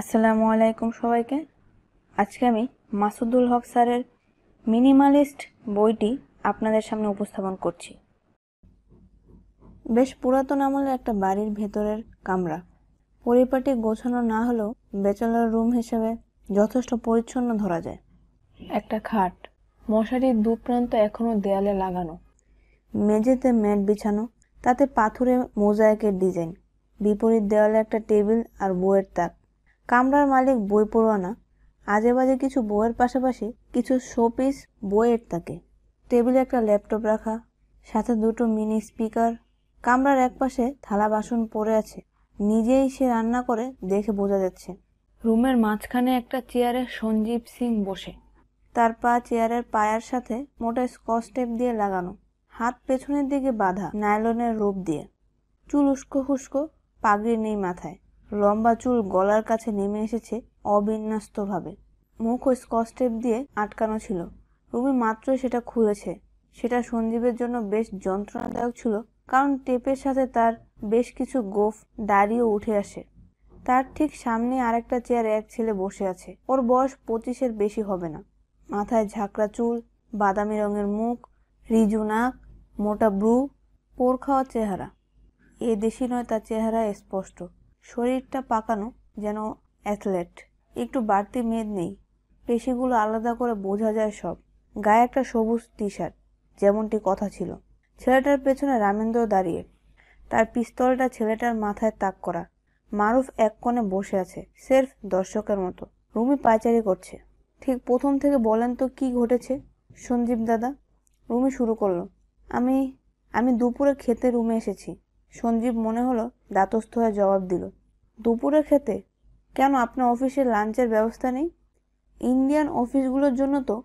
আসসালামু আলাইকুম সবাইকে আজকে আমি মাসুদুল হক স্যারের মিনিমালিস্ট বইটি আপনাদের সামনে উপস্থাপন করছি বেশ পুরাতন আমলের একটা বাড়ির ভেতরের কামরা পরিপাটি গোছানো না হলেও বেচলার রুম হিসেবে যথেষ্ট পরিচ্ছন্ন ধরা যায় একটা খাট মশারির প্রান্ত এখনও দেয়ালে লাগানো মেঝেতে ম্যাট বিছানো তাতে পাথুরে মোজাইকের ডিজাইন বিপরীত দেওয়ালে একটা টেবিল আর বইয়ের তাক কামরার মালিক বই পড়ো না আজে বাজে কিছু বইয়ের পাশাপাশি কিছু শোপিস বইয়ের থাকে টেবিলে একটা ল্যাপটপ রাখা সাথে দুটো মিনি স্পিকার কামরার একপাশে থালা বাসন পড়ে আছে নিজেই সে রান্না করে দেখে বোঝা যাচ্ছে রুমের মাঝখানে একটা চেয়ারে সঞ্জীব সিং বসে তার পা চেয়ারের পায়ার সাথে মোটা স্কচ টেপ দিয়ে লাগানো হাত পেছনের দিকে বাঁধা নাইলনের রূপ দিয়ে চুল উস্কো খুস্কো পাগড়ি নেই মাথায় লম্বা চুল গলার কাছে নেমে এসেছে অবিন্যস্তভাবে ও স্কচটেপ দিয়ে আটকানো ছিল রুমি মাত্রই সেটা খুলেছে সেটা সঞ্জীবের জন্য বেশ যন্ত্রণাদায়ক ছিল কারণ টেপের সাথে তার বেশ কিছু গোফ দাঁড়িয়েও উঠে আসে তার ঠিক সামনে আরেকটা চেয়ারে এক ছেলে বসে আছে ওর বয়স পঁচিশের বেশি হবে না মাথায় ঝাঁকড়া চুল বাদামি রঙের মুখ রিজু নাক মোটা ব্রু পোর খাওয়া চেহারা এ দেশি নয় তার চেহারা স্পষ্ট শরীরটা পাকানো যেন অ্যাথলেট একটু বাড়তি মেদ নেই পেশিগুলো আলাদা করে বোঝা যায় সব গায়ে একটা সবুজ টি শার্ট যেমনটি কথা ছিল ছেলেটার পেছনে রামেন্দ্র দাঁড়িয়ে তার পিস্তলটা ছেলেটার মাথায় তাক করা মারুফ এক কোণে বসে আছে সেলফ দর্শকের মতো রুমি পায়চারি করছে ঠিক প্রথম থেকে বলেন তো কি ঘটেছে সঞ্জীব দাদা রুমি শুরু করলো আমি আমি দুপুরে খেতে রুমে এসেছি সঞ্জীব মনে হলো দাতস্থ হয়ে জবাব দিল দুপুরে খেতে কেন আপনার অফিসে লাঞ্চের ব্যবস্থা নেই ইন্ডিয়ান অফিসগুলোর জন্য তো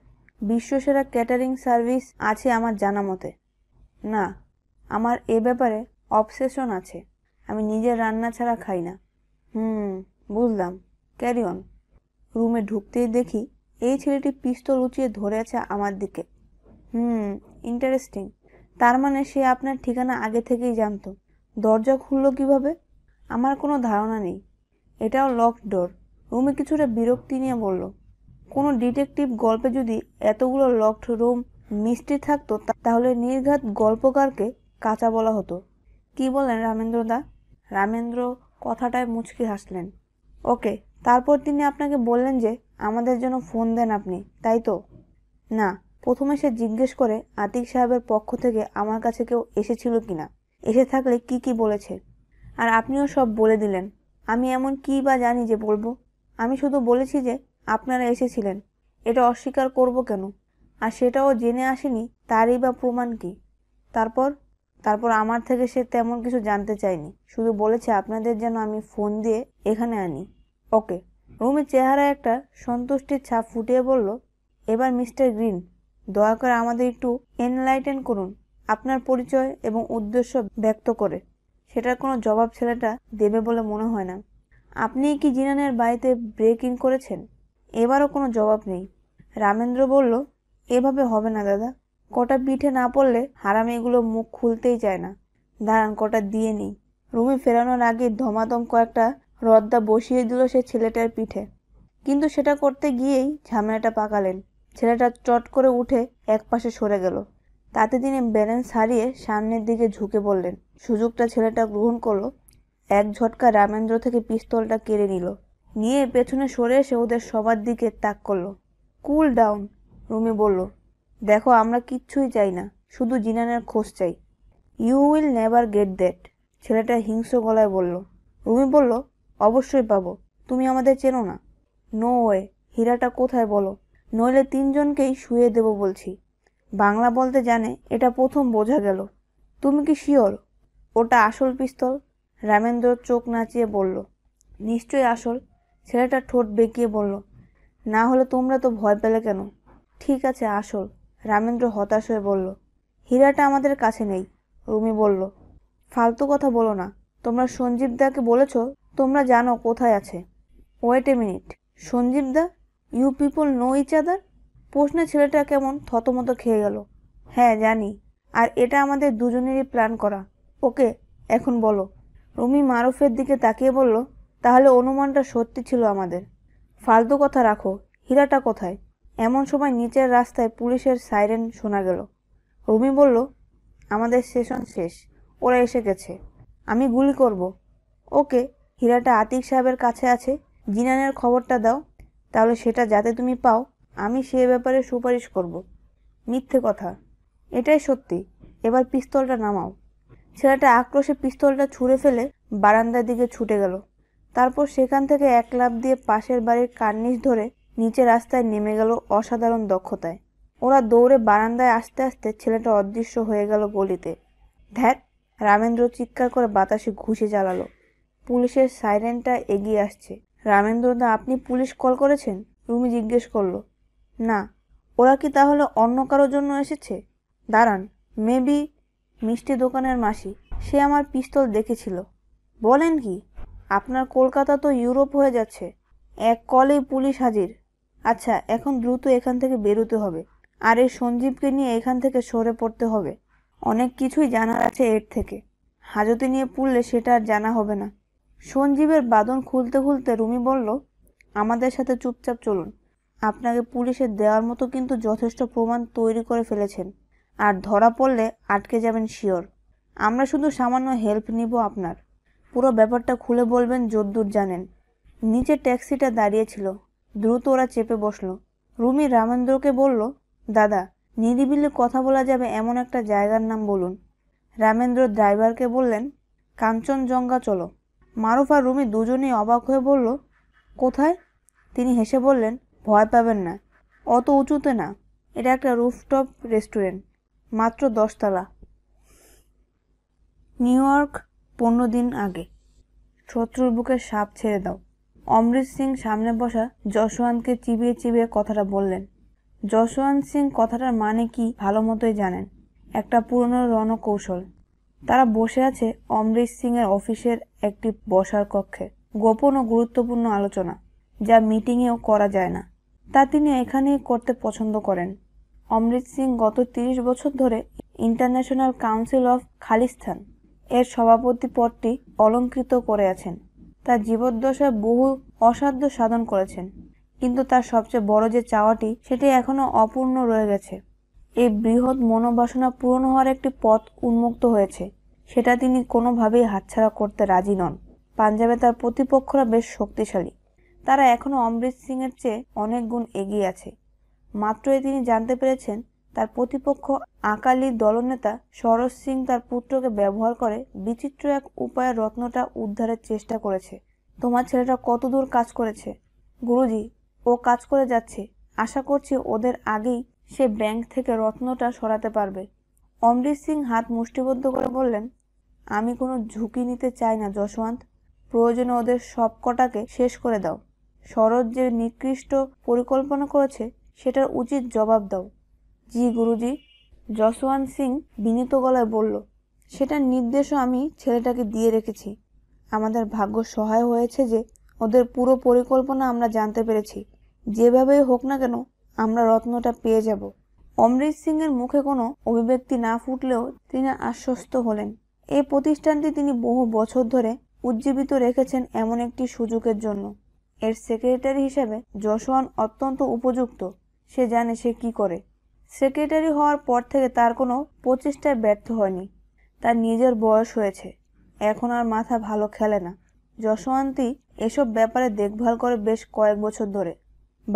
বিশ্বসেরা ক্যাটারিং সার্ভিস আছে আমার জানা মতে না আমার এ ব্যাপারে অবসেশন আছে আমি নিজের রান্না ছাড়া খাই না হুম বুঝলাম ক্যারি অন রুমে ঢুকতেই দেখি এই ছেলেটি পিস্তল উঁচিয়ে ধরে আছে আমার দিকে হুম ইন্টারেস্টিং তার মানে সে আপনার ঠিকানা আগে থেকেই জানতো দরজা খুললো কিভাবে আমার কোনো ধারণা নেই এটাও লক ডোর রুমি কিছুটা বিরক্তি নিয়ে বলল কোনো ডিটেকটিভ গল্পে যদি এতগুলো লকড রুম মিষ্টি থাকতো তাহলে নির্ঘাত গল্পকারকে কাঁচা বলা হতো কি বলেন রামেন্দ্রদা রামেন্দ্র কথাটায় মুচকি হাসলেন ওকে তারপর তিনি আপনাকে বললেন যে আমাদের জন্য ফোন দেন আপনি তাই তো না প্রথমে সে জিজ্ঞেস করে আতিক সাহেবের পক্ষ থেকে আমার কাছে কেউ এসেছিল কিনা এসে থাকলে কি কি বলেছে আর আপনিও সব বলে দিলেন আমি এমন কি বা জানি যে বলবো আমি শুধু বলেছি যে আপনারা এসেছিলেন এটা অস্বীকার করব কেন আর সেটাও জেনে আসেনি তারই বা প্রমাণ কি তারপর তারপর আমার থেকে সে তেমন কিছু জানতে চায়নি শুধু বলেছে আপনাদের যেন আমি ফোন দিয়ে এখানে আনি ওকে রুমির চেহারায় একটা সন্তুষ্টির ছাপ ফুটিয়ে বলল এবার মিস্টার গ্রিন দয়া করে আমাদের একটু এনলাইটেন করুন আপনার পরিচয় এবং উদ্দেশ্য ব্যক্ত করে সেটার কোনো জবাব ছেলেটা দেবে বলে মনে হয় না আপনি কি জিনানের বাড়িতে ব্রেক ইন করেছেন এবারও কোনো জবাব নেই রামেন্দ্র বলল এভাবে হবে না দাদা কটা পিঠে না পড়লে এগুলো মুখ খুলতেই চায় না দাঁড়ান কটা দিয়ে নেই রুমি ফেরানোর আগে ধমাধম কয়েকটা রদ্দা বসিয়ে দিল সে ছেলেটার পিঠে কিন্তু সেটা করতে গিয়েই ঝামেলাটা পাকালেন ছেলেটা চট করে উঠে একপাশে সরে গেল তাতে তিনি ব্যালেন্স হারিয়ে সামনের দিকে ঝুঁকে পড়লেন সুযোগটা ছেলেটা গ্রহণ করলো এক ঝটকা রামেন্দ্র থেকে পিস্তলটা কেড়ে নিল নিয়ে পেছনে সরে এসে ওদের সবার দিকে তাক করলো কুল ডাউন রুমি বলল দেখো আমরা কিচ্ছুই চাই না শুধু জিনানের খোঁজ চাই you will never get that ছেলেটা হিংস্র গলায় বলল রুমি বলল অবশ্যই পাবো তুমি আমাদের চেনো না নো ওয়ে হীরাটা কোথায় বলো নইলে তিনজনকেই শুয়ে দেব বলছি বাংলা বলতে জানে এটা প্রথম বোঝা গেল তুমি কি শিওর ওটা আসল পিস্তল রামেন্দ্র চোখ নাচিয়ে বলল নিশ্চয়ই আসল ছেলেটা ঠোঁট বেঁকিয়ে বলল না হলে তোমরা তো ভয় পেলে কেন ঠিক আছে আসল রামেন্দ্র হতাশ হয়ে বলল হীরাটা আমাদের কাছে নেই রুমি বলল ফালতু কথা বলো না তোমরা সঞ্জীব দাকে বলেছ তোমরা জানো কোথায় আছে wait a minute Sanjeev da you people know each other প্রশ্নে ছেলেটা কেমন থতমত খেয়ে গেল হ্যাঁ জানি আর এটা আমাদের দুজনেরই প্ল্যান করা ওকে এখন বলো রুমি মারুফের দিকে তাকিয়ে বলল তাহলে অনুমানটা সত্যি ছিল আমাদের ফালতু কথা রাখো হীরাটা কোথায় এমন সময় নিচের রাস্তায় পুলিশের সাইরেন শোনা গেল রুমি বলল আমাদের সেশন শেষ ওরা এসে গেছে আমি গুলি করব ওকে হীরাটা আতিক সাহেবের কাছে আছে জিনানের খবরটা দাও তাহলে সেটা যাতে তুমি পাও আমি সে ব্যাপারে সুপারিশ করব মিথ্যে কথা এটাই সত্যি এবার পিস্তলটা নামাও ছেলেটা আক্রোশে পিস্তলটা ছুঁড়ে ফেলে বারান্দার দিকে ছুটে গেল তারপর সেখান থেকে এক লাভ দিয়ে পাশের বাড়ির কার্নিস ধরে নিচে রাস্তায় নেমে গেল অসাধারণ দক্ষতায় ওরা দৌড়ে বারান্দায় আসতে আসতে ছেলেটা অদৃশ্য হয়ে গেল গলিতে ধ্যাত রামেন্দ্র চিৎকার করে বাতাসে ঘুষে চালালো পুলিশের সাইরেনটা এগিয়ে আসছে রামেন্দ্রদা আপনি পুলিশ কল করেছেন রুমি জিজ্ঞেস করলো না ওরা কি তাহলে অন্য কারোর জন্য এসেছে দাঁড়ান মেবি মিষ্টি দোকানের মাসি সে আমার পিস্তল দেখেছিল বলেন কি আপনার কলকাতা তো ইউরোপ হয়ে যাচ্ছে এক কলেই পুলিশ হাজির আচ্ছা এখন দ্রুত এখান থেকে বেরোতে হবে আর এই সঞ্জীবকে নিয়ে এখান থেকে সরে পড়তে হবে অনেক কিছুই জানার আছে এর থেকে হাজতে নিয়ে পুড়লে সেটা আর জানা হবে না সঞ্জীবের বাদন খুলতে খুলতে রুমি বলল আমাদের সাথে চুপচাপ চলুন আপনাকে পুলিশে দেওয়ার মতো কিন্তু যথেষ্ট প্রমাণ তৈরি করে ফেলেছেন আর ধরা পড়লে আটকে যাবেন শিওর আমরা শুধু সামান্য হেল্প নিব আপনার পুরো ব্যাপারটা খুলে বলবেন যদ্দুর জানেন নিচে ট্যাক্সিটা দাঁড়িয়েছিল দ্রুত ওরা চেপে বসলো রুমি রামেন্দ্রকে বলল দাদা নিরিবিলি কথা বলা যাবে এমন একটা জায়গার নাম বলুন রামেন্দ্র ড্রাইভারকে বললেন কাঞ্চনজঙ্ঘা চলো মারুফ আর রুমি দুজনেই অবাক হয়ে বলল কোথায় তিনি হেসে বললেন ভয় পাবেন না অত উঁচুতে না এটা একটা রুফটপ রেস্টুরেন্ট মাত্র দশতলা নিউ ইয়র্ক পনেরো দিন আগে শত্রুর বুকে সাপ ছেড়ে দাও অমৃত সিং সামনে বসা যশওয়ানকে চিবিয়ে চিবিয়ে কথাটা বললেন যশোয়ান্ত সিং কথাটার মানে কি ভালো মতোই জানেন একটা পুরনো রণকৌশল তারা বসে আছে অমৃত সিং এর অফিসের একটি বসার কক্ষে গোপন ও গুরুত্বপূর্ণ আলোচনা যা মিটিংয়েও করা যায় না তা তিনি এখানেই করতে পছন্দ করেন অমৃত সিং গত তিরিশ বছর ধরে ইন্টারন্যাশনাল কাউন্সিল অফ খালিস্তান এর সভাপতি পদটি অলঙ্কৃত করে আছেন তার জীবদ্দশায় বহু অসাধ্য সাধন করেছেন কিন্তু তার সবচেয়ে বড় যে চাওয়াটি সেটি এখনও অপূর্ণ রয়ে গেছে এই বৃহৎ মনোবাসনা পূরণ হওয়ার একটি পথ উন্মুক্ত হয়েছে সেটা তিনি কোনোভাবেই হাতছাড়া করতে রাজি নন পাঞ্জাবে তার প্রতিপক্ষরা বেশ শক্তিশালী তারা এখনও অমৃত সিংয়ের চেয়ে অনেক গুণ এগিয়ে আছে মাত্রই তিনি জানতে পেরেছেন তার প্রতিপক্ষ আকালি দলনেতা শরৎ সিং তার পুত্রকে ব্যবহার করে বিচিত্র এক উপায়ে রত্নটা উদ্ধারের চেষ্টা করেছে তোমার ছেলেটা কতদূর কাজ করেছে গুরুজি ও কাজ করে যাচ্ছে আশা করছি ওদের আগেই সে ব্যাংক থেকে রত্নটা সরাতে পারবে অমৃত সিং হাত মুষ্টিবদ্ধ করে বললেন আমি কোনো ঝুঁকি নিতে চাই না যশওয়ান্ত প্রয়োজনে ওদের সব কটাকে শেষ করে দাও শরৎ যে নিকৃষ্ট পরিকল্পনা করেছে সেটার উচিত জবাব দাও জি গুরুজি যশওয়ান সিং বিনীত গলায় বলল সেটার নির্দেশও আমি ছেলেটাকে দিয়ে রেখেছি আমাদের ভাগ্য সহায় হয়েছে যে ওদের পুরো পরিকল্পনা আমরা জানতে পেরেছি যেভাবেই হোক না কেন আমরা রত্নটা পেয়ে যাব অমৃত সিংয়ের মুখে কোনো অভিব্যক্তি না ফুটলেও তিনি আশ্বস্ত হলেন এই প্রতিষ্ঠানটি তিনি বহু বছর ধরে উজ্জীবিত রেখেছেন এমন একটি সুযোগের জন্য এর সেক্রেটারি হিসাবে যশোয়ান অত্যন্ত উপযুক্ত সে জানে সে কি করে সেক্রেটারি হওয়ার পর থেকে তার কোনো প্রচেষ্টায় ব্যর্থ হয়নি তার নিজের বয়স হয়েছে এখন আর মাথা ভালো খেলে না যশোয়ান্তি এসব ব্যাপারে দেখভাল করে বেশ কয়েক বছর ধরে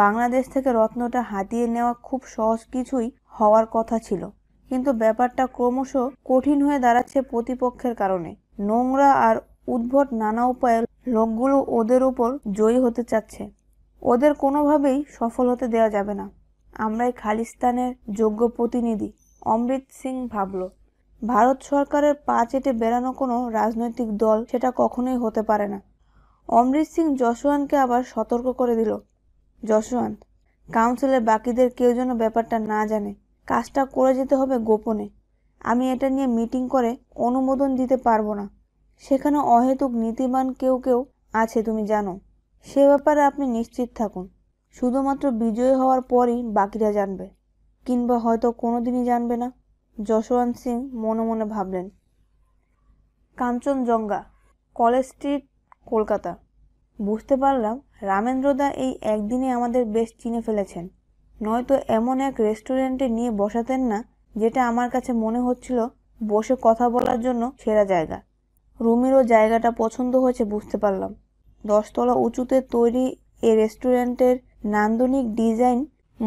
বাংলাদেশ থেকে রত্নটা হাতিয়ে নেওয়া খুব সহজ কিছুই হওয়ার কথা ছিল কিন্তু ব্যাপারটা ক্রমশ কঠিন হয়ে দাঁড়াচ্ছে প্রতিপক্ষের কারণে নোংরা আর উদ্ভট নানা উপায়ে লোকগুলো ওদের ওপর জয়ী হতে চাচ্ছে ওদের কোনোভাবেই সফল হতে দেওয়া যাবে না আমরাই খালিস্তানের যোগ্য প্রতিনিধি অমৃত সিং ভাবল ভারত সরকারের পা চেটে বেড়ানো কোনো রাজনৈতিক দল সেটা কখনোই হতে পারে না অমৃত সিং যশোয়ানকে আবার সতর্ক করে দিল যশোয়ান্ত কাউন্সিলের বাকিদের কেউ যেন ব্যাপারটা না জানে কাজটা করে যেতে হবে গোপনে আমি এটা নিয়ে মিটিং করে অনুমোদন দিতে পারবো না সেখানে অহেতুক নীতিবান কেউ কেউ আছে তুমি জানো সে ব্যাপারে আপনি নিশ্চিত থাকুন শুধুমাত্র বিজয়ী হওয়ার পরই বাকিরা জানবে কিংবা হয়তো কোনো দিনই জানবে না যশবন্ত সিং মনে মনে ভাবলেন কাঞ্চনজঙ্ঘা কলেজ স্ট্রিট কলকাতা বুঝতে পারলাম রামেন্দ্রদা এই একদিনে আমাদের বেশ চিনে ফেলেছেন নয়তো এমন এক রেস্টুরেন্টে নিয়ে বসাতেন না যেটা আমার কাছে মনে হচ্ছিল বসে কথা বলার জন্য সেরা জায়গা রুমিরও জায়গাটা পছন্দ হয়েছে বুঝতে পারলাম দশতলা উঁচুতে তৈরি এ রেস্টুরেন্টের নান্দনিক ডিজাইন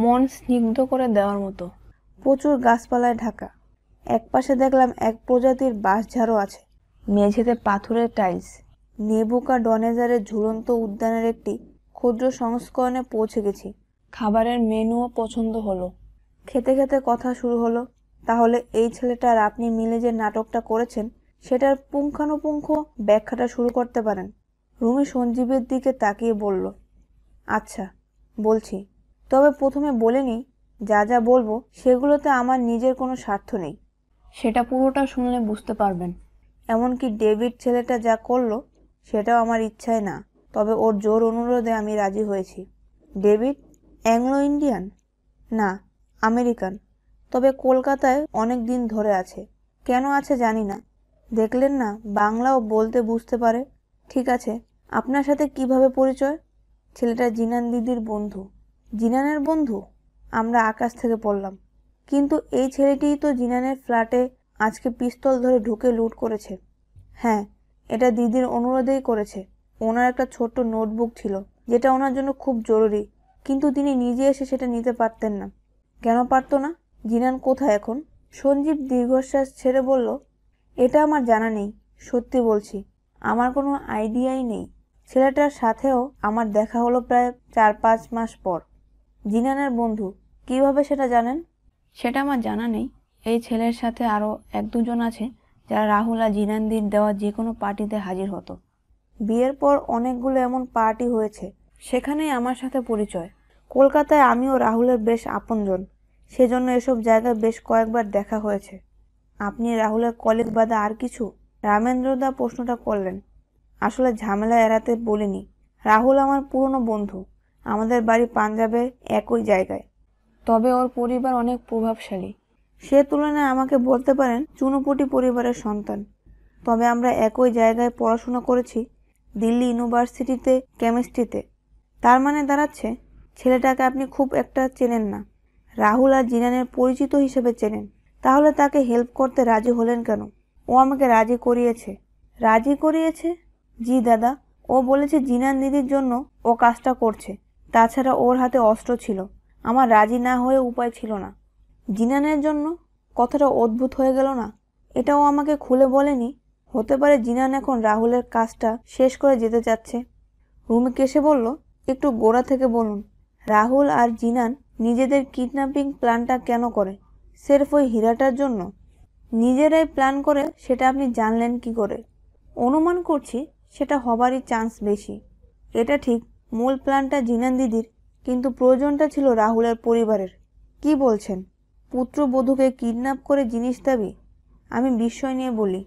মন স্নিগ্ধ করে দেওয়ার মতো প্রচুর গাছপালায় ঢাকা একপাশে দেখলাম এক প্রজাতির বাঁশঝাড়ও আছে মেঝেতে পাথরের টাইলস নেবুকা ডনেজারের ঝুলন্ত উদ্যানের একটি ক্ষুদ্র সংস্করণে পৌঁছে গেছি খাবারের মেনুও পছন্দ হলো খেতে খেতে কথা শুরু হলো তাহলে এই ছেলেটার আপনি মিলে যে নাটকটা করেছেন সেটার পুঙ্খানুপুঙ্খ ব্যাখ্যাটা শুরু করতে পারেন রুমি সঞ্জীবের দিকে তাকিয়ে বলল আচ্ছা বলছি তবে প্রথমে বলে নিই যা যা বলবো সেগুলোতে আমার নিজের কোনো স্বার্থ নেই সেটা পুরোটা শুনলে বুঝতে পারবেন এমনকি ডেভিড ছেলেটা যা করলো সেটাও আমার ইচ্ছায় না তবে ওর জোর অনুরোধে আমি রাজি হয়েছি ডেভিড অ্যাংলো ইন্ডিয়ান না আমেরিকান তবে কলকাতায় অনেক দিন ধরে আছে কেন আছে জানি না দেখলেন না বাংলাও বলতে বুঝতে পারে ঠিক আছে আপনার সাথে কিভাবে পরিচয় ছেলেটা জিনান দিদির বন্ধু জিনানের বন্ধু আমরা আকাশ থেকে পড়লাম কিন্তু এই ছেলেটিই তো জিনানের ফ্ল্যাটে আজকে পিস্তল ধরে ঢুকে লুট করেছে হ্যাঁ এটা দিদির অনুরোধেই করেছে ওনার একটা ছোট্ট নোটবুক ছিল যেটা ওনার জন্য খুব জরুরি কিন্তু তিনি নিজে এসে সেটা নিতে পারতেন না কেন পারতো না জিনান কোথায় এখন সঞ্জীব দীর্ঘশ্বাস ছেড়ে বলল এটা আমার জানা নেই সত্যি বলছি আমার কোনো আইডিয়াই নেই ছেলেটার সাথেও আমার দেখা হলো প্রায় চার পাঁচ মাস পর জিনানের বন্ধু কিভাবে সেটা জানেন সেটা আমার জানা নেই এই ছেলের সাথে আরও এক দুজন আছে যারা রাহুল আর জিনানদির দেওয়া যে কোনো পার্টিতে হাজির হতো বিয়ের পর অনেকগুলো এমন পার্টি হয়েছে সেখানেই আমার সাথে পরিচয় কলকাতায় আমিও রাহুলের বেশ আপনজন সেজন্য এসব জায়গায় বেশ কয়েকবার দেখা হয়েছে আপনি রাহুলের কলেজ বাদে আর কিছু রামেন্দ্রদা প্রশ্নটা করলেন আসলে ঝামেলা এড়াতে বলিনি রাহুল আমার পুরনো বন্ধু আমাদের বাড়ি পাঞ্জাবে একই জায়গায় তবে ওর পরিবার অনেক প্রভাবশালী সে তুলনায় আমাকে বলতে পারেন চুনুপুটি পরিবারের সন্তান তবে আমরা একই জায়গায় পড়াশোনা করেছি দিল্লি ইউনিভার্সিটিতে কেমিস্ট্রিতে তার মানে দাঁড়াচ্ছে ছেলেটাকে আপনি খুব একটা চেনেন না রাহুল আর জিনানের পরিচিত হিসেবে চেনেন তাহলে তাকে হেল্প করতে রাজি হলেন কেন ও আমাকে রাজি করিয়েছে রাজি করিয়েছে জি দাদা ও বলেছে জিনার দিদির জন্য ও কাজটা করছে তাছাড়া ওর হাতে অস্ত্র ছিল আমার রাজি না হয়ে উপায় ছিল না জিনানের জন্য কথাটা অদ্ভুত হয়ে গেল না এটাও আমাকে খুলে বলেনি হতে পারে জিনান এখন রাহুলের কাজটা শেষ করে যেতে চাচ্ছে রুমিক এসে বলল একটু গোড়া থেকে বলুন রাহুল আর জিনান নিজেদের কিডন্যাপিং প্ল্যানটা কেন করে সেরফ ওই হীরাটার জন্য নিজেরাই প্ল্যান করে সেটা আপনি জানলেন কি করে অনুমান করছি সেটা হবারই চান্স বেশি এটা ঠিক মূল প্ল্যানটা জিনান দিদির কিন্তু প্রয়োজনটা ছিল রাহুলের পরিবারের কি বলছেন পুত্রবধূকে কিডন্যাপ করে জিনিস দাবি আমি বিস্ময় নিয়ে বলি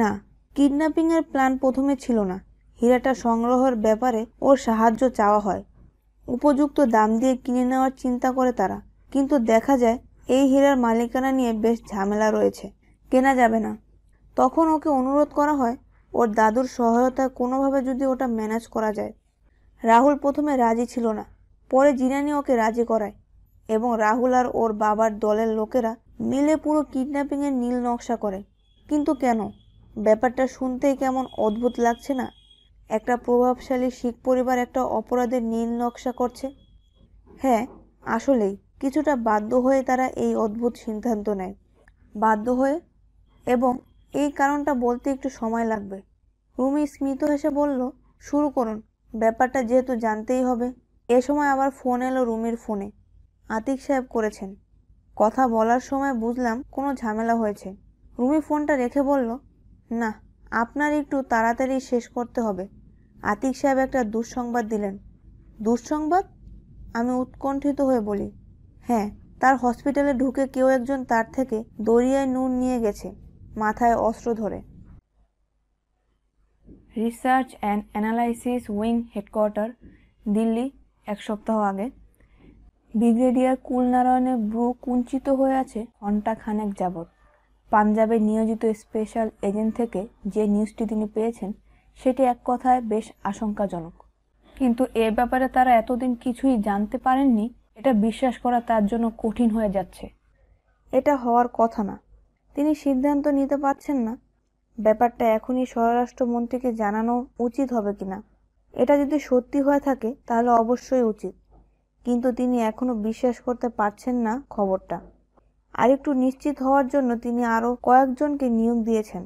না কিডন্যাপিংয়ের প্ল্যান প্রথমে ছিল না হীরাটা সংগ্রহের ব্যাপারে ওর সাহায্য চাওয়া হয় উপযুক্ত দাম দিয়ে কিনে নেওয়ার চিন্তা করে তারা কিন্তু দেখা যায় এই হীরার মালিকানা নিয়ে বেশ ঝামেলা রয়েছে কেনা যাবে না তখন ওকে অনুরোধ করা হয় ওর দাদুর সহায়তায় কোনোভাবে যদি ওটা ম্যানেজ করা যায় রাহুল প্রথমে রাজি ছিল না পরে জিনানি ওকে রাজি করায় এবং রাহুল আর ওর বাবার দলের লোকেরা মিলে পুরো কিডন্যাপিংয়ের নীল নকশা করে কিন্তু কেন ব্যাপারটা শুনতেই কেমন অদ্ভুত লাগছে না একটা প্রভাবশালী শিখ পরিবার একটা অপরাধের নীল নকশা করছে হ্যাঁ আসলেই কিছুটা বাধ্য হয়ে তারা এই অদ্ভুত সিদ্ধান্ত নেয় বাধ্য হয়ে এবং এই কারণটা বলতে একটু সময় লাগবে রুমি স্মিত হেসে বলল শুরু করুন ব্যাপারটা যেহেতু জানতেই হবে এ সময় আবার ফোন এলো রুমির ফোনে আতিক সাহেব করেছেন কথা বলার সময় বুঝলাম কোনো ঝামেলা হয়েছে রুমি ফোনটা রেখে বলল না আপনার একটু তাড়াতাড়ি শেষ করতে হবে আতিক সাহেব একটা দুঃসংবাদ দিলেন দুঃসংবাদ আমি উৎকণ্ঠিত হয়ে বলি হ্যাঁ তার হসপিটালে ঢুকে কেউ একজন তার থেকে দরিয়ায় নুন নিয়ে গেছে মাথায় অস্ত্র ধরে research and analysis wing headquarter Delhi এক সপ্তাহ আগে ব্রিগেডিয়ার কুলনারায়ণের ব্রু কুঞ্চিত হয়ে আছে ঘন্টা খানেক যাবৎ পাঞ্জাবে নিয়োজিত স্পেশাল এজেন্ট থেকে যে নিউজটি তিনি পেয়েছেন সেটি এক কথায় বেশ আশঙ্কাজনক কিন্তু এ ব্যাপারে তারা এতদিন কিছুই জানতে পারেননি এটা বিশ্বাস করা তার জন্য কঠিন হয়ে যাচ্ছে এটা হওয়ার কথা না তিনি সিদ্ধান্ত নিতে পারছেন না ব্যাপারটা এখনই স্বরাষ্ট্রমন্ত্রীকে জানানো উচিত হবে কিনা এটা যদি সত্যি হয়ে থাকে তাহলে অবশ্যই উচিত কিন্তু তিনি এখনও বিশ্বাস করতে পারছেন না খবরটা আরেকটু নিশ্চিত হওয়ার জন্য তিনি আরও কয়েকজনকে নিয়োগ দিয়েছেন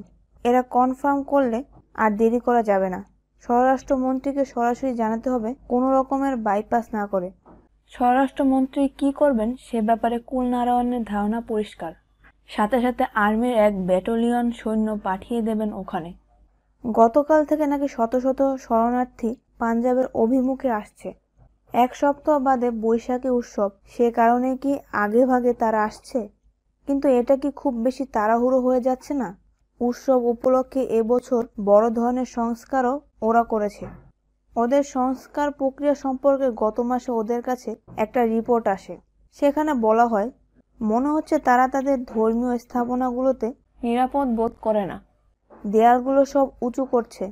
এরা কনফার্ম করলে আর দেরি করা যাবে না স্বরাষ্ট্রমন্ত্রীকে সরাসরি জানাতে হবে কোনো রকমের বাইপাস না করে স্বরাষ্ট্রমন্ত্রী কি করবেন সে ব্যাপারে কুলনারায়ণের ধারণা পরিষ্কার সাথে সাথে আর্মির এক ব্যাটালিয়ন সৈন্য পাঠিয়ে দেবেন ওখানে গতকাল থেকে নাকি শত শত শরণার্থী পাঞ্জাবের অভিমুখে আসছে এক সপ্তাহ বাদে বৈশাখী উৎসব সে কারণে কি আগে ভাগে তারা আসছে কিন্তু এটা কি খুব বেশি তাড়াহুড়ো হয়ে যাচ্ছে না উৎসব উপলক্ষে এবছর বড় ধরনের সংস্কারও ওরা করেছে ওদের সংস্কার প্রক্রিয়া সম্পর্কে গত মাসে ওদের কাছে একটা রিপোর্ট আসে সেখানে বলা হয় মনে হচ্ছে তারা তাদের ধর্মীয় স্থাপনাগুলোতে নিরাপদ বোধ করে না দেয়ালগুলো সব উঁচু করছে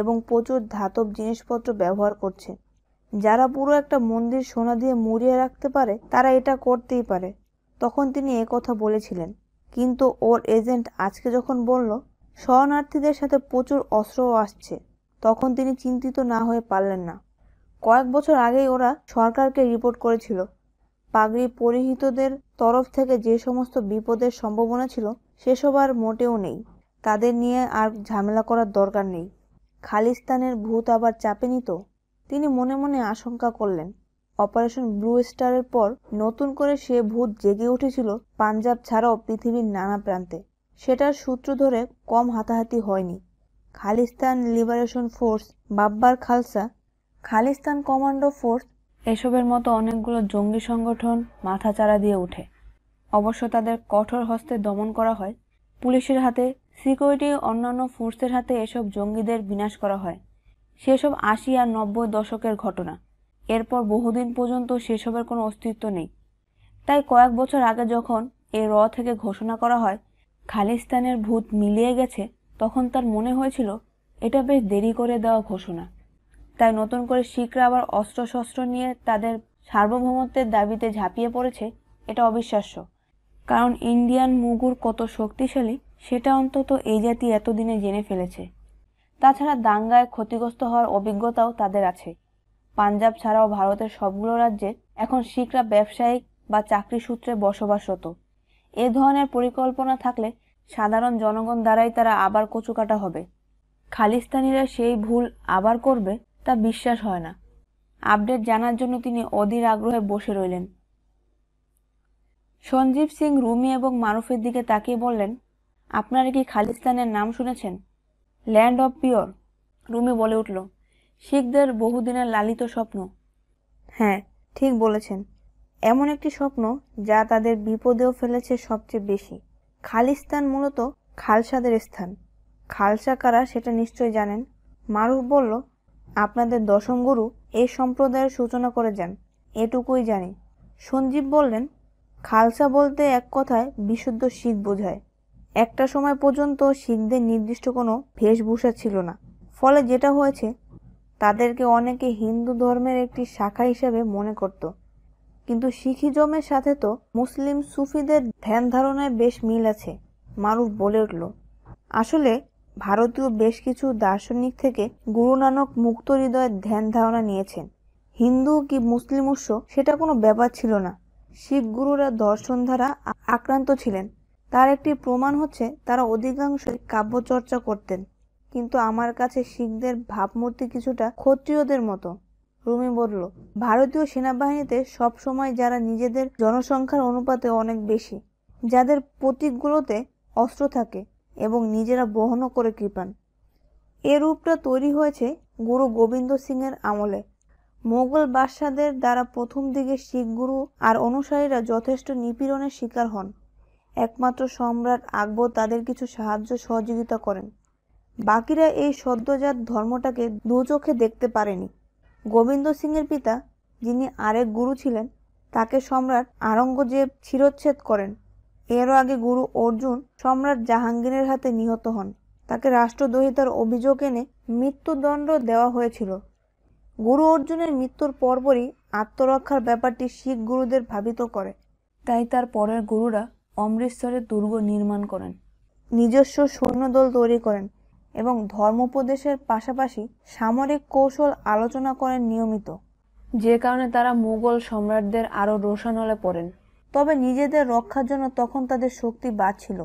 এবং প্রচুর ধাতব জিনিসপত্র ব্যবহার করছে যারা পুরো একটা মন্দির সোনা দিয়ে মুড়িয়ে রাখতে পারে তারা এটা করতেই পারে তখন তিনি কথা বলেছিলেন কিন্তু ওর এজেন্ট আজকে যখন বলল শরণার্থীদের সাথে প্রচুর অস্ত্রও আসছে তখন তিনি চিন্তিত না হয়ে পারলেন না কয়েক বছর আগেই ওরা সরকারকে রিপোর্ট করেছিল পাগড়ি পরিহিতদের তরফ থেকে যে সমস্ত বিপদের সম্ভাবনা ছিল সেসব আর মোটেও নেই তাদের নিয়ে আর ঝামেলা করার দরকার নেই খালিস্তানের ভূত আবার চাপে নিত তিনি মনে মনে আশঙ্কা করলেন অপারেশন ব্লু স্টারের পর নতুন করে সে ভূত জেগে উঠেছিল পাঞ্জাব ছাড়াও পৃথিবীর নানা প্রান্তে সেটার সূত্র ধরে কম হাতাহাতি হয়নি Khalistan liberation force Babbar Khalsa Khalistan commando force এসবের মতো অনেকগুলো জঙ্গি সংগঠন মাথাচাড়া দিয়ে ওঠে অবশ্য তাদের কঠোর হস্তে দমন করা হয় পুলিশের হাতে সিকিউরিটি অন্যান্য ফোর্সের হাতে এসব জঙ্গিদের বিনাশ করা হয় সেসব আশি আর নব্বই দশকের ঘটনা এরপর বহুদিন পর্যন্ত সেসবের কোনো অস্তিত্ব নেই তাই কয়েক বছর আগে যখন এ র থেকে ঘোষণা করা হয় খালিস্তানের ভূত মিলিয়ে গেছে তখন তার মনে হয়েছিল এটা বেশ দেরি করে দেওয়া ঘোষণা তাই নতুন করে শিখরা আবার অস্ত্রশস্ত্র নিয়ে তাদের সার্বভৌমত্বের দাবিতে ঝাঁপিয়ে পড়েছে এটা অবিশ্বাস্য কারণ ইন্ডিয়ান মুগুর কত শক্তিশালী সেটা অন্তত এই জাতি এতদিনে জেনে ফেলেছে তাছাড়া দাঙ্গায় ক্ষতিগ্রস্ত হওয়ার অভিজ্ঞতাও তাদের আছে পাঞ্জাব ছাড়াও ভারতের সবগুলো রাজ্যে এখন শিখরা ব্যবসায়িক বা চাকরি সূত্রে বসবাসরত এ ধরনের পরিকল্পনা থাকলে সাধারণ জনগণ দ্বারাই তারা আবার কচুকাটা হবে খালিস্তানিরা সেই ভুল আবার করবে তা বিশ্বাস হয় না আপডেট জানার জন্য তিনি অধীর আগ্রহে বসে রইলেন সঞ্জীব সিং রুমি এবং মারুফের দিকে তাকিয়ে বললেন আপনারা কি খালিস্তানের নাম শুনেছেন ল্যান্ড অফ পিওর রুমি বলে উঠল শিখদের বহুদিনের লালিত স্বপ্ন হ্যাঁ ঠিক বলেছেন এমন একটি স্বপ্ন যা তাদের বিপদেও ফেলেছে সবচেয়ে বেশি খালিস্তান মূলত খালসাদের স্থান খালসা কারা সেটা নিশ্চয় জানেন মারুফ বলল আপনাদের দশম গুরু এই সম্প্রদায়ের সূচনা করে যান এটুকুই জানি সঞ্জীব বললেন খালসা বলতে এক কথায় বিশুদ্ধ শিখ বোঝায় একটা সময় পর্যন্ত শিখদের নির্দিষ্ট কোনো ভেশভূষা ছিল না ফলে যেটা হয়েছে তাদেরকে অনেকে হিন্দু ধর্মের একটি শাখা হিসেবে মনে করত কিন্তু শিখিজমের সাথে তো মুসলিম সুফিদের ধ্যান ধারণায় বেশ মিল আছে মারুফ বলে উঠল আসলে ভারতীয় বেশ কিছু দার্শনিক থেকে গুরু নানক মুক্ত হৃদয়ের ধ্যান ধারণা নিয়েছেন হিন্দু কি মুসলিম উৎস সেটা কোনো ব্যাপার ছিল না শিখ গুরুরা দর্শন ধারা আক্রান্ত ছিলেন তার একটি প্রমাণ হচ্ছে তারা অধিকাংশই কাব্যচর্চা করতেন কিন্তু আমার কাছে শিখদের ভাবমূর্তি কিছুটা ক্ষত্রিয়দের মতো রুমি বলল ভারতীয় সেনাবাহিনীতে সব সময় যারা নিজেদের জনসংখ্যার অনুপাতে অনেক বেশি যাদের প্রতীকগুলোতে অস্ত্র থাকে এবং নিজেরা বহনও করে কৃপান এ রূপটা তৈরি হয়েছে গুরু গোবিন্দ সিংয়ের আমলে মোগল বাদশাদের দ্বারা প্রথম দিকে শিখ গুরু আর অনুসারীরা যথেষ্ট নিপীড়নের শিকার হন একমাত্র সম্রাট আকবর তাদের কিছু সাহায্য সহযোগিতা করেন বাকিরা এই সদ্যজাত ধর্মটাকে দু চোখে দেখতে পারেনি গোবিন্দ সিংয়ের পিতা যিনি আরেক গুরু ছিলেন তাকে সম্রাট আরঙ্গজেব ছিরোচ্ছেদ করেন এরও আগে গুরু অর্জুন সম্রাট জাহাঙ্গীরের হাতে নিহত হন তাকে রাষ্ট্রদ্রোহিতার অভিযোগ এনে মৃত্যুদণ্ড দেওয়া হয়েছিল গুরু অর্জুনের মৃত্যুর পরপরই আত্মরক্ষার ব্যাপারটি শিখ গুরুদের ভাবিত করে তাই তার পরের গুরুরা অমৃতসরের দুর্গ নির্মাণ করেন নিজস্ব সৈন্যদল তৈরি করেন এবং ধর্মোপদেশের পাশাপাশি সামরিক কৌশল আলোচনা করেন নিয়মিত যে কারণে তারা মুঘল সম্রাটদের আরও রোশানলে পড়েন তবে নিজেদের রক্ষার জন্য তখন তাদের শক্তি বাড়ছিল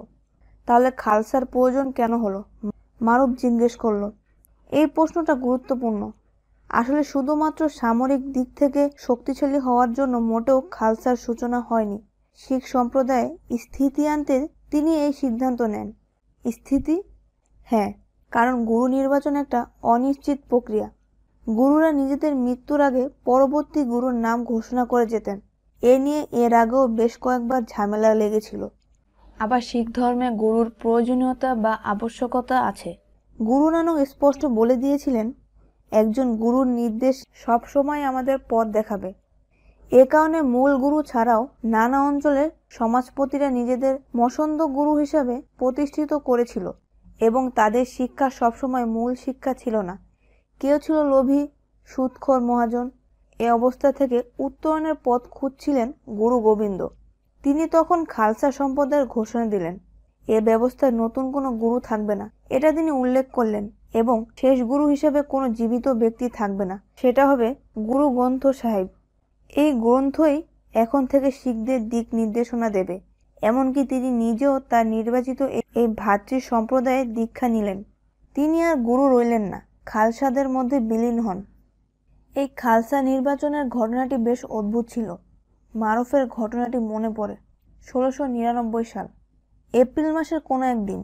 তাহলে খালসার প্রয়োজন কেন হলো মারুফ জিজ্ঞেস করল এই প্রশ্নটা গুরুত্বপূর্ণ আসলে শুধুমাত্র সামরিক দিক থেকে শক্তিশালী হওয়ার জন্য মোটেও খালসার সূচনা হয়নি শিখ সম্প্রদায়ে স্থিতি আনতে তিনি এই সিদ্ধান্ত নেন স্থিতি হ্যাঁ কারণ গুরু নির্বাচন একটা অনিশ্চিত প্রক্রিয়া গুরুরা নিজেদের মৃত্যুর আগে পরবর্তী গুরুর নাম ঘোষণা করে যেতেন এ নিয়ে এর আগেও বেশ কয়েকবার ঝামেলা লেগেছিল আবার শিখ ধর্মে গুরুর প্রয়োজনীয়তা বা আবশ্যকতা আছে গুরু নানক স্পষ্ট বলে দিয়েছিলেন একজন গুরুর নির্দেশ সবসময় আমাদের পথ দেখাবে এ কারণে মূল গুরু ছাড়াও নানা অঞ্চলের সমাজপতিরা নিজেদের মসন্দ গুরু হিসাবে প্রতিষ্ঠিত করেছিল এবং তাদের শিক্ষা সবসময় মূল শিক্ষা ছিল না কেউ ছিল লোভী সুৎখর মহাজন এ অবস্থা থেকে উত্তরণের পথ খুঁজছিলেন গুরু গোবিন্দ তিনি তখন খালসা সম্পদের ঘোষণা দিলেন এ ব্যবস্থায় নতুন কোনো গুরু থাকবে না এটা তিনি উল্লেখ করলেন এবং শেষ গুরু হিসেবে কোনো জীবিত ব্যক্তি থাকবে না সেটা হবে গুরু গ্রন্থ সাহেব এই গ্রন্থই এখন থেকে শিখদের দিক নির্দেশনা দেবে এমনকি তিনি নিজেও তার নির্বাচিত এই ভাতৃ সম্প্রদায়ে দীক্ষা নিলেন তিনি আর গুরু রইলেন না খালসাদের মধ্যে বিলীন হন এই খালসা নির্বাচনের ঘটনাটি বেশ অদ্ভুত ছিল মারফের ঘটনাটি মনে পড়ে ষোলোশো নিরানব্বই সাল এপ্রিল মাসের কোনো একদিন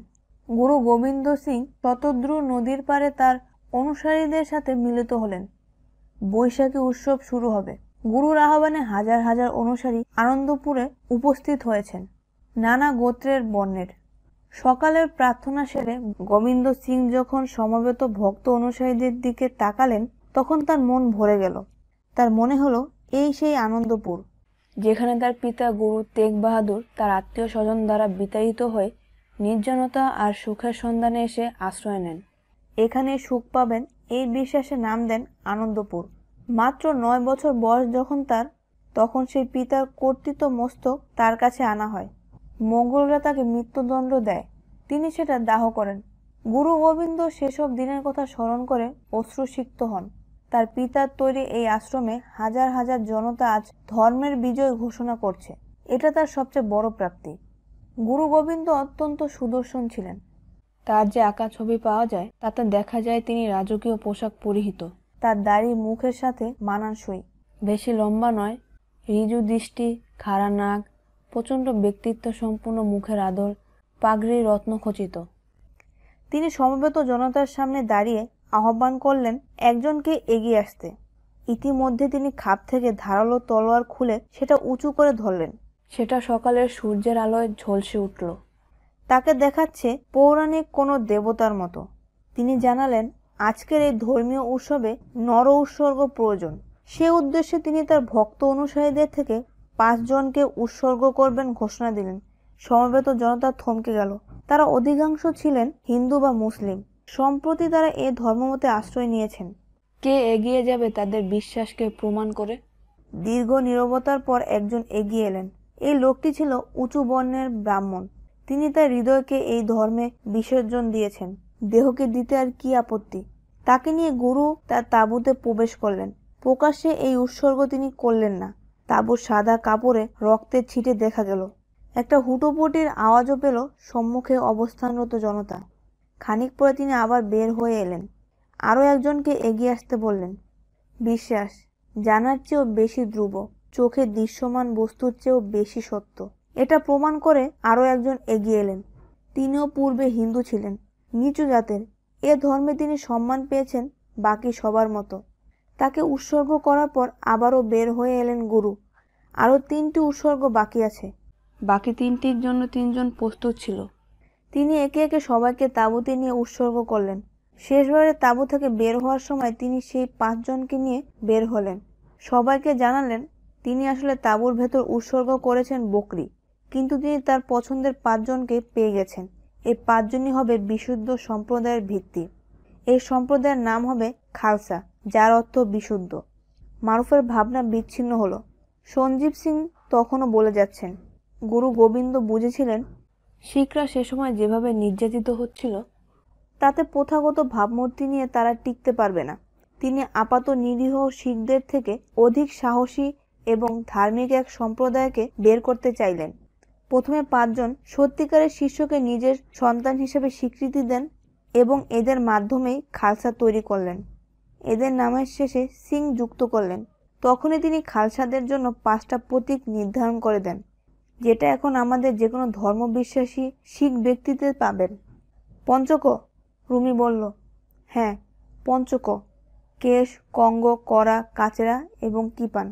গুরু গোবিন্দ সিং শতদ্রু নদীর পারে তার অনুসারীদের সাথে মিলিত হলেন বৈশাখী উৎসব শুরু হবে গুরুর আহ্বানে হাজার হাজার অনুসারী আনন্দপুরে উপস্থিত হয়েছেন নানা গোত্রের বর্ণের সকালের প্রার্থনা সেরে গোবিন্দ সিং যখন সমবেত ভক্ত অনুসারীদের দিকে তাকালেন তখন তার মন ভরে গেল তার মনে হলো এই সেই আনন্দপুর যেখানে তার পিতা গুরু তেগ বাহাদুর তার আত্মীয় স্বজন দ্বারা বিতাড়িত হয়ে নির্জনতা আর সুখের সন্ধানে এসে আশ্রয় নেন এখানে সুখ পাবেন এই বিশ্বাসে নাম দেন আনন্দপুর মাত্র নয় বছর বয়স যখন তার তখন সেই পিতার কর্তৃত্ব মস্তক তার কাছে আনা হয় মোগলরা তাকে মৃত্যুদণ্ড দেয় তিনি সেটা দাহ করেন গুরু গোবিন্দ সেসব দিনের কথা স্মরণ করে অশ্রুসিক্ত হন তার পিতার তৈরি এই আশ্রমে হাজার হাজার জনতা আজ ধর্মের বিজয় ঘোষণা করছে এটা তার সবচেয়ে বড় প্রাপ্তি গুরু গোবিন্দ অত্যন্ত সুদর্শন ছিলেন তার যে আঁকা ছবি পাওয়া যায় তাতে দেখা যায় তিনি রাজকীয় পোশাক পরিহিত তার দাড়ি মুখের সাথে মানানসই বেশি লম্বা নয় রিজু দৃষ্টি খাড়া নাক প্রচণ্ড ব্যক্তিত্ব সম্পূর্ণ মুখের আদর পাগড়ি রত্নখচিত তিনি সমবেত জনতার সামনে দাঁড়িয়ে আহ্বান করলেন একজনকে এগিয়ে আসতে ইতিমধ্যে তিনি খাপ থেকে ধারালো তলোয়ার খুলে সেটা উঁচু করে ধরলেন সেটা সকালের সূর্যের আলোয় ঝলসে উঠল তাকে দেখাচ্ছে পৌরাণিক কোনো দেবতার মতো তিনি জানালেন আজকের এই ধর্মীয় উৎসবে নর উৎসর্গ প্রয়োজন সে উদ্দেশ্যে তিনি তার ভক্ত অনুসারীদের থেকে পাঁচজনকে উৎসর্গ করবেন ঘোষণা দিলেন সমবেত জনতা থমকে গেল তারা অধিকাংশ ছিলেন হিন্দু বা মুসলিম সম্প্রতি তারা এ ধর্মমতে আশ্রয় নিয়েছেন কে এগিয়ে যাবে তাদের বিশ্বাসকে প্রমাণ করে দীর্ঘ নিরবতার পর একজন এগিয়ে এলেন এই লোকটি ছিল উঁচু বর্ণের ব্রাহ্মণ তিনি তার হৃদয়কে এই ধর্মে বিসর্জন দিয়েছেন দেহকে দিতে আর কি আপত্তি তাকে নিয়ে গুরু তার তাঁবুতে প্রবেশ করলেন প্রকাশ্যে এই উৎসর্গ তিনি করলেন না তাঁবুর সাদা কাপড়ে রক্তের ছিটে দেখা গেল একটা হুটোপুটির আওয়াজও পেল সম্মুখে অবস্থানরত জনতা খানিক পরে তিনি আবার বের হয়ে এলেন আরও একজনকে এগিয়ে আসতে বললেন বিশ্বাস জানার চেয়েও বেশি ধ্রুব চোখে দৃশ্যমান বস্তুর চেয়েও বেশি সত্য এটা প্রমাণ করে আরও একজন এগিয়ে এলেন তিনিও পূর্বে হিন্দু ছিলেন নিচু জাতের এ ধর্মে তিনি সম্মান পেয়েছেন বাকি সবার মতো তাকে উৎসর্গ করার পর আবারও বের হয়ে এলেন গুরু আরও তিনটি উৎসর্গ বাকি আছে বাকি তিনটির জন্য তিনজন প্রস্তুত ছিল তিনি একে একে সবাইকে তাঁবুতে নিয়ে উৎসর্গ করলেন শেষবারে তাঁবু থেকে বের হওয়ার সময় তিনি সেই পাঁচজনকে নিয়ে বের হলেন সবাইকে জানালেন তিনি আসলে তাঁবুর ভেতর উৎসর্গ করেছেন বকরি কিন্তু তিনি তার পছন্দের পাঁচজনকে পেয়ে গেছেন এই পাঁচজনই হবে বিশুদ্ধ সম্প্রদায়ের ভিত্তি এই সম্প্রদায়ের নাম হবে খালসা যার অর্থ বিশুদ্ধ মারুফের ভাবনা বিচ্ছিন্ন হলো সঞ্জীব সিং তখনও বলে যাচ্ছেন গুরু গোবিন্দ বুঝেছিলেন শিখরা সে সময় যেভাবে নির্যাতিত হচ্ছিল তাতে প্রথাগত ভাবমূর্তি নিয়ে তারা টিকতে পারবে না তিনি আপাত নিরীহ শিখদের থেকে অধিক সাহসী এবং ধার্মিক এক সম্প্রদায়কে বের করতে চাইলেন প্রথমে পাঁচজন সত্যিকারের শিষ্যকে নিজের সন্তান হিসেবে স্বীকৃতি দেন এবং এদের মাধ্যমেই খালসা তৈরি করলেন এদের নামের শেষে সিং যুক্ত করলেন তখনই তিনি খালসাদের জন্য পাঁচটা প্রতীক নির্ধারণ করে দেন যেটা এখন আমাদের যে কোনো ধর্মবিশ্বাসী শিখ ব্যক্তিতে পাবেন পঞ্চক রুমি বলল হ্যাঁ পঞ্চক কেশ কঙ্গ করা কাচেরা এবং কিপান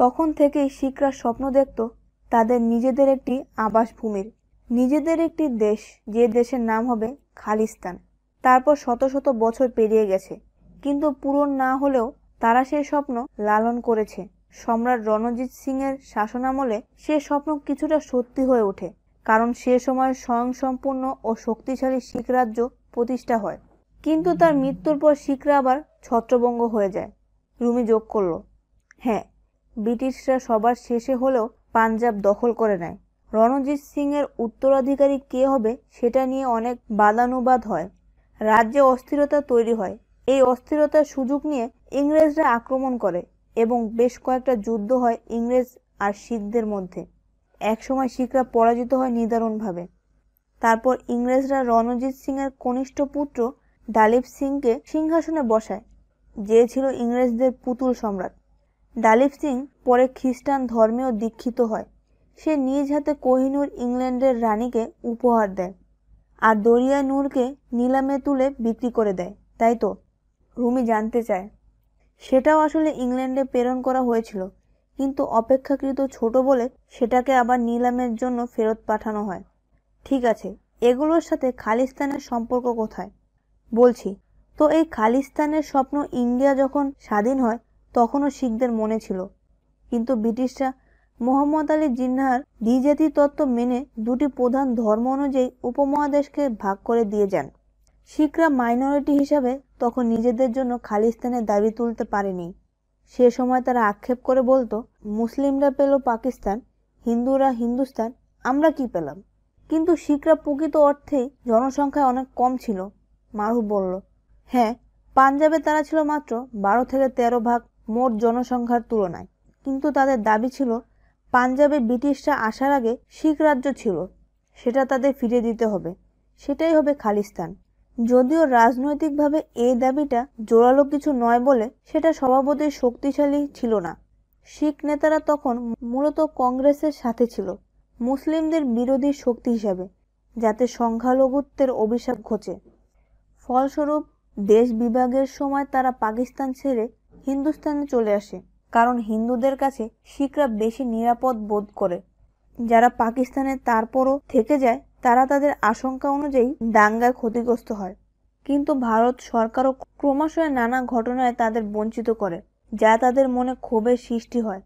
তখন থেকেই শিখরা স্বপ্ন দেখত তাদের নিজেদের একটি আবাসভূমির নিজেদের একটি দেশ যে দেশের নাম হবে খালিস্তান তারপর শত শত বছর পেরিয়ে গেছে কিন্তু পূরণ না হলেও তারা সেই স্বপ্ন লালন করেছে সম্রাট রণজিৎ সিংয়ের শাসনামলে সে স্বপ্ন কিছুটা সত্যি হয়ে ওঠে কারণ সে সময় স্বয়ংসম্পূর্ণ ও শক্তিশালী শিখ রাজ্য প্রতিষ্ঠা হয় কিন্তু তার মৃত্যুর পর শিখরা আবার ছত্রভঙ্গ হয়ে যায় রুমি যোগ করল হ্যাঁ ব্রিটিশরা সবার শেষে হলেও পাঞ্জাব দখল করে নেয় রণজিৎ সিংয়ের উত্তরাধিকারী কে হবে সেটা নিয়ে অনেক বাদানুবাদ হয় রাজ্যে অস্থিরতা তৈরি হয় এই অস্থিরতার সুযোগ নিয়ে ইংরেজরা আক্রমণ করে এবং বেশ কয়েকটা যুদ্ধ হয় ইংরেজ আর শিখদের মধ্যে একসময় শিখরা পরাজিত হয় নিদারুণভাবে তারপর ইংরেজরা রণজিৎ সিংয়ের কনিষ্ঠ পুত্র ডালিপ সিংকে সিংহাসনে বসায় যে ছিল ইংরেজদের পুতুল সম্রাট ডালিপ সিং পরে খ্রিস্টান ধর্মেও দীক্ষিত হয় সে নিজ হাতে কোহিনুর ইংল্যান্ডের রানীকে উপহার দেয় আর দরিয়া নূরকে নিলামে তুলে বিক্রি করে দেয় তাই তো রুমি জানতে চায় সেটাও আসলে ইংল্যান্ডে প্রেরণ করা হয়েছিল কিন্তু অপেক্ষাকৃত ছোট বলে সেটাকে আবার নিলামের জন্য ফেরত পাঠানো হয় ঠিক আছে এগুলোর সাথে খালিস্তানের সম্পর্ক কোথায় বলছি তো এই খালিস্তানের স্বপ্ন ইন্ডিয়া যখন স্বাধীন হয় তখনও শিখদের মনে ছিল কিন্তু ব্রিটিশরা মোহাম্মদ আলী জিন্নাহার দ্বিজাতি তত্ত্ব মেনে দুটি প্রধান ধর্ম অনুযায়ী উপমহাদেশকে ভাগ করে দিয়ে যান শিখরা মাইনরিটি হিসাবে তখন নিজেদের জন্য খালিস্তানের দাবি তুলতে পারেনি সে সময় তারা আক্ষেপ করে বলতো মুসলিমরা পেল পাকিস্তান হিন্দুরা হিন্দুস্তান আমরা কি পেলাম কিন্তু শিখরা প্রকৃত অর্থেই জনসংখ্যায় অনেক কম ছিল মারু বলল হ্যাঁ পাঞ্জাবে তারা ছিল মাত্র বারো থেকে ১৩ ভাগ মোট জনসংখ্যার তুলনায় কিন্তু তাদের দাবি ছিল পাঞ্জাবে ব্রিটিশরা আসার আগে শিখ রাজ্য ছিল সেটা তাদের ফিরে দিতে হবে সেটাই হবে খালিস্তান যদিও রাজনৈতিকভাবে এই দাবিটা জোরালো কিছু নয় বলে সেটা সভাপতি শক্তিশালী ছিল না শিখ নেতারা তখন মূলত কংগ্রেসের সাথে ছিল মুসলিমদের বিরোধী শক্তি হিসাবে যাতে সংখ্যালঘুত্বের অভিশাপ ঘোচে ফলস্বরূপ দেশ বিভাগের সময় তারা পাকিস্তান ছেড়ে হিন্দুস্তানে চলে আসে কারণ হিন্দুদের কাছে শিখরা বেশি নিরাপদ বোধ করে যারা পাকিস্তানে তারপরও থেকে যায় তারা তাদের আশঙ্কা অনুযায়ী দাঙ্গায় ক্ষতিগ্রস্ত হয় কিন্তু ভারত সরকারও ক্রমশ নানা ঘটনায় তাদের বঞ্চিত করে যা তাদের মনে ক্ষোভের সৃষ্টি হয়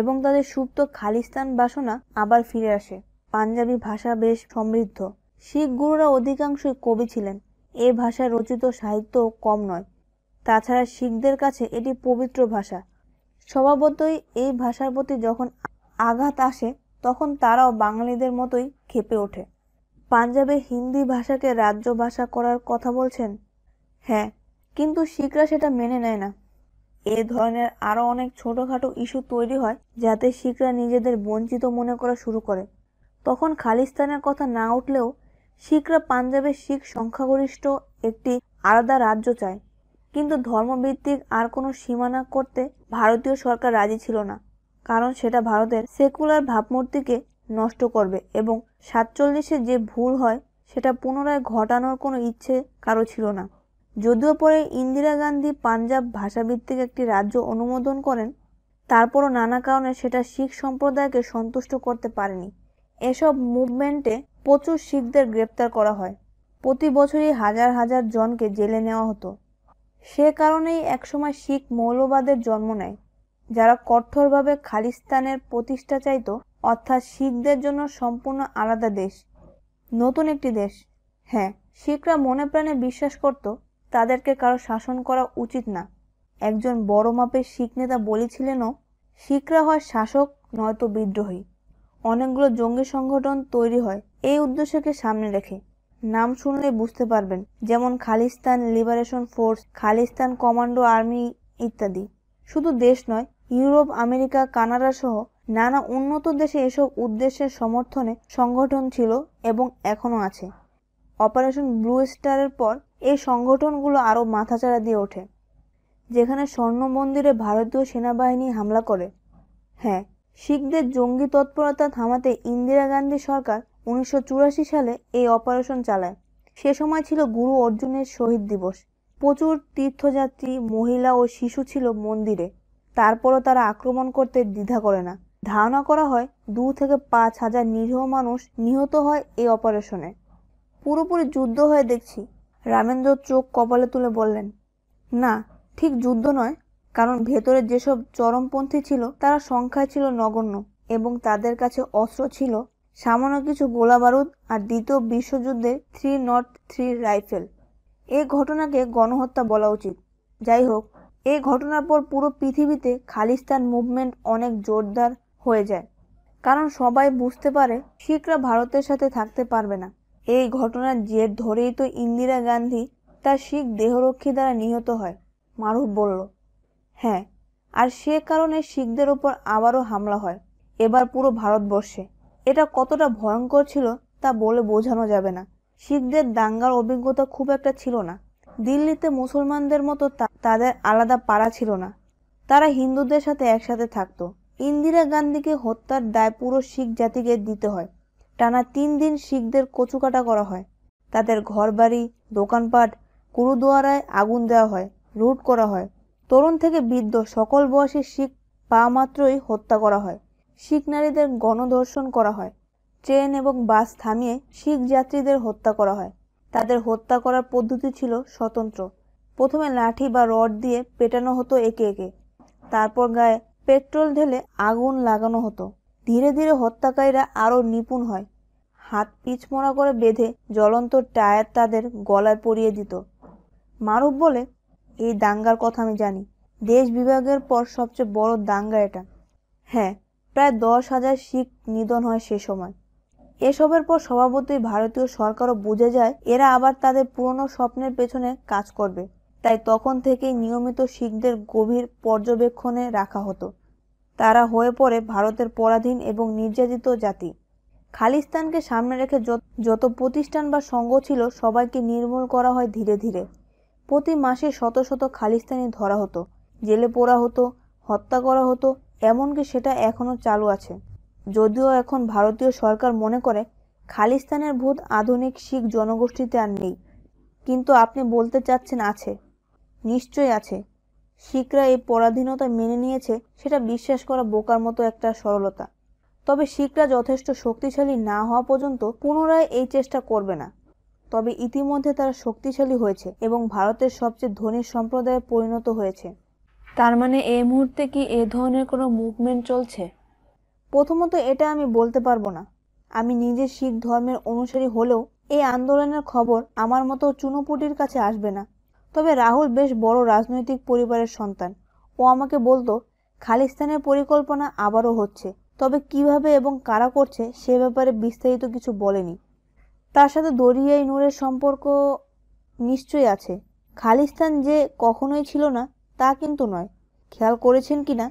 এবং তাদের সুপ্ত খালিস্তান বাসনা আবার ফিরে আসে পাঞ্জাবি ভাষা বেশ সমৃদ্ধ শিখ গুরুরা অধিকাংশই কবি ছিলেন এ ভাষায় রচিত সাহিত্য কম নয় তাছাড়া শিখদের কাছে এটি পবিত্র ভাষা স্বভাবতই এই ভাষার প্রতি যখন আঘাত আসে তখন তারাও বাঙালিদের মতোই খেপে ওঠে পাঞ্জাবে হিন্দি ভাষাকে রাজ্য ভাষা করার কথা বলছেন হ্যাঁ কিন্তু শিখরা সেটা মেনে নেয় না এ ধরনের আরও অনেক ছোটোখাটো ইস্যু তৈরি হয় যাতে শিখরা নিজেদের বঞ্চিত মনে করা শুরু করে তখন খালিস্তানের কথা না উঠলেও শিখরা পাঞ্জাবের শিখ সংখ্যাগরিষ্ঠ একটি আলাদা রাজ্য চায় কিন্তু ধর্মভিত্তিক আর কোনো সীমানা করতে ভারতীয় সরকার রাজি ছিল না কারণ সেটা ভারতের সেকুলার ভাবমূর্তিকে নষ্ট করবে এবং সাতচল্লিশে যে ভুল হয় সেটা পুনরায় ঘটানোর কোনো ইচ্ছে কারো ছিল না যদিও পরে ইন্দিরা গান্ধী পাঞ্জাব ভাষাভিত্তিক একটি রাজ্য অনুমোদন করেন তারপরও নানা কারণে সেটা শিখ সম্প্রদায়কে সন্তুষ্ট করতে পারেনি এসব মুভমেন্টে প্রচুর শিখদের গ্রেপ্তার করা হয় প্রতি বছরই হাজার হাজার জনকে জেলে নেওয়া হতো সে কারণেই একসময় শিখ মৌলবাদের জন্ম নেয় যারা কঠোরভাবে খালিস্তানের প্রতিষ্ঠা চাইত অর্থাৎ শিখদের জন্য সম্পূর্ণ আলাদা দেশ নতুন একটি দেশ হ্যাঁ শিখরা মনে প্রাণে বিশ্বাস করত তাদেরকে কারো শাসন করা উচিত না একজন বড় মাপের শিখ নেতা বলেছিলেনও শিখরা হয় শাসক নয়তো বিদ্রোহী অনেকগুলো জঙ্গি সংগঠন তৈরি হয় এই উদ্দেশ্যকে সামনে রেখে নাম শুনলে বুঝতে পারবেন যেমন Khalistan liberation force Khalistan commando army ইত্যাদি শুধু দেশ নয় ইউরোপ আমেরিকা কানাডা সহ নানা উন্নত দেশে এসব উদ্দেশ্যের সমর্থনে সংগঠন ছিল এবং এখনও আছে অপারেশন ব্লু স্টারের পর এই সংগঠনগুলো আরও মাথাচাড়া দিয়ে ওঠে যেখানে স্বর্ণ মন্দিরে ভারতীয় সেনাবাহিনী হামলা করে হ্যাঁ শিখদের জঙ্গি তৎপরতা থামাতে ইন্দিরা গান্ধী সরকার উনিশশো সালে এই অপারেশন চালায় সে সময় ছিল গুরু অর্জুনের শহীদ দিবস প্রচুর তীর্থযাত্রী মহিলা ও শিশু ছিল মন্দিরে তারপরও তারা আক্রমণ করতে দ্বিধা করে না ধারণা করা হয় দু থেকে পাঁচ হাজার নিরীহ মানুষ নিহত হয় এই অপারেশনে পুরোপুরি যুদ্ধ হয়ে দেখছি রামেন্দ্র চোখ কপালে তুলে বললেন না ঠিক যুদ্ধ নয় কারণ ভেতরে যেসব চরমপন্থী ছিল তারা সংখ্যায় ছিল নগণ্য এবং তাদের কাছে অস্ত্র ছিল সামান্য কিছু গোলা বারুদ আর দ্বিতীয় বিশ্বযুদ্ধে থ্রি নট থ্রি রাইফেল এ ঘটনাকে গণহত্যা বলা উচিত যাই হোক এই ঘটনার পর পুরো পৃথিবীতে খালিস্তান মুভমেন্ট অনেক জোরদার হয়ে যায় কারণ সবাই বুঝতে পারে শিখরা ভারতের সাথে থাকতে পারবে না এই ঘটনার জের ধরেই তো ইন্দিরা গান্ধী তার শিখ দেহরক্ষী দ্বারা নিহত হয় মারুফ বলল হ্যাঁ আর সে কারণে শিখদের ওপর আবারও হামলা হয় এবার পুরো ভারতবর্ষে এটা কতটা ভয়ঙ্কর ছিল তা বলে বোঝানো যাবে না শিখদের দাঙ্গার অভিজ্ঞতা খুব একটা ছিল না দিল্লিতে মুসলমানদের মতো তাদের আলাদা পাড়া ছিল না তারা হিন্দুদের সাথে একসাথে থাকতো ইন্দিরা গান্ধীকে হত্যার দায় পুরো শিখ জাতিকে দিতে হয় টানা তিন দিন শিখদের কচুকাটা করা হয় তাদের ঘরবাড়ি দোকানপাট গুরুদুয়ারায় আগুন দেওয়া হয় লুট করা হয় তরুণ থেকে বৃদ্ধ সকল বয়সী শিখ পা মাত্রই হত্যা করা হয় শিখ নারীদের গণধর্ষণ করা হয় ট্রেন এবং বাস থামিয়ে শিখ যাত্রীদের হত্যা করা হয় তাদের হত্যা করার পদ্ধতি ছিল স্বতন্ত্র প্রথমে লাঠি বা রড দিয়ে পেটানো হতো একে একে তারপর গায়ে পেট্রোল ঢেলে আগুন লাগানো হতো ধীরে ধীরে হত্যাকারীরা আরও নিপুণ হয় হাত পিছমোড়া করে বেঁধে জ্বলন্ত টায়ার তাদের গলায় পরিয়ে দিত মারুফ বলে এই দাঙ্গার কথা আমি জানি দেশ বিভাগের পর সবচেয়ে বড় দাঙ্গা এটা হ্যাঁ প্রায় দশ হাজার শিখ নিধন হয় সে সময় এসবের পর সভাপতি ভারতীয় সরকারও বুঝে যায় এরা আবার তাদের পুরনো স্বপ্নের পেছনে কাজ করবে তাই তখন থেকেই নিয়মিত শিখদের গভীর পর্যবেক্ষণে রাখা হতো তারা হয়ে পড়ে ভারতের পরাধীন এবং নির্যাতিত জাতি খালিস্তানকে সামনে রেখে যত প্রতিষ্ঠান বা সংঘ ছিল সবাইকে নির্মূল করা হয় ধীরে ধীরে প্রতি মাসে শত শত খালিস্তানি ধরা হতো জেলে পোড়া হতো হত্যা করা হতো এমনকি সেটা এখনও চালু আছে যদিও এখন ভারতীয় সরকার মনে করে খালিস্তানের ভূত আধুনিক শিখ জনগোষ্ঠীতে আর নেই কিন্তু আপনি বলতে চাচ্ছেন আছে নিশ্চয় আছে শিখরা এই পরাধীনতা মেনে নিয়েছে সেটা বিশ্বাস করা বোকার মতো একটা সরলতা তবে শিখরা যথেষ্ট শক্তিশালী না হওয়া পর্যন্ত পুনরায় এই চেষ্টা করবে না তবে ইতিমধ্যে তারা শক্তিশালী হয়েছে এবং ভারতের সবচেয়ে ধনী সম্প্রদায়ে পরিণত হয়েছে তার মানে এই মুহূর্তে কি এ ধরনের কোনো মুভমেন্ট চলছে প্রথমত এটা আমি বলতে পারবো না আমি নিজে শিখ ধর্মের অনুসারী হলেও এই আন্দোলনের খবর আমার মতো চুনোপুটির কাছে আসবে না তবে রাহুল বেশ বড় রাজনৈতিক পরিবারের সন্তান ও আমাকে বলতো খালিস্তানের পরিকল্পনা আবারও হচ্ছে তবে কিভাবে এবং কারা করছে সে ব্যাপারে বিস্তারিত কিছু বলেনি তার সাথে দরিয়াই নূরের সম্পর্ক নিশ্চয়ই আছে খালিস্তান যে কখনোই ছিল না তা কিন্তু নয় খেয়াল করেছেন কি না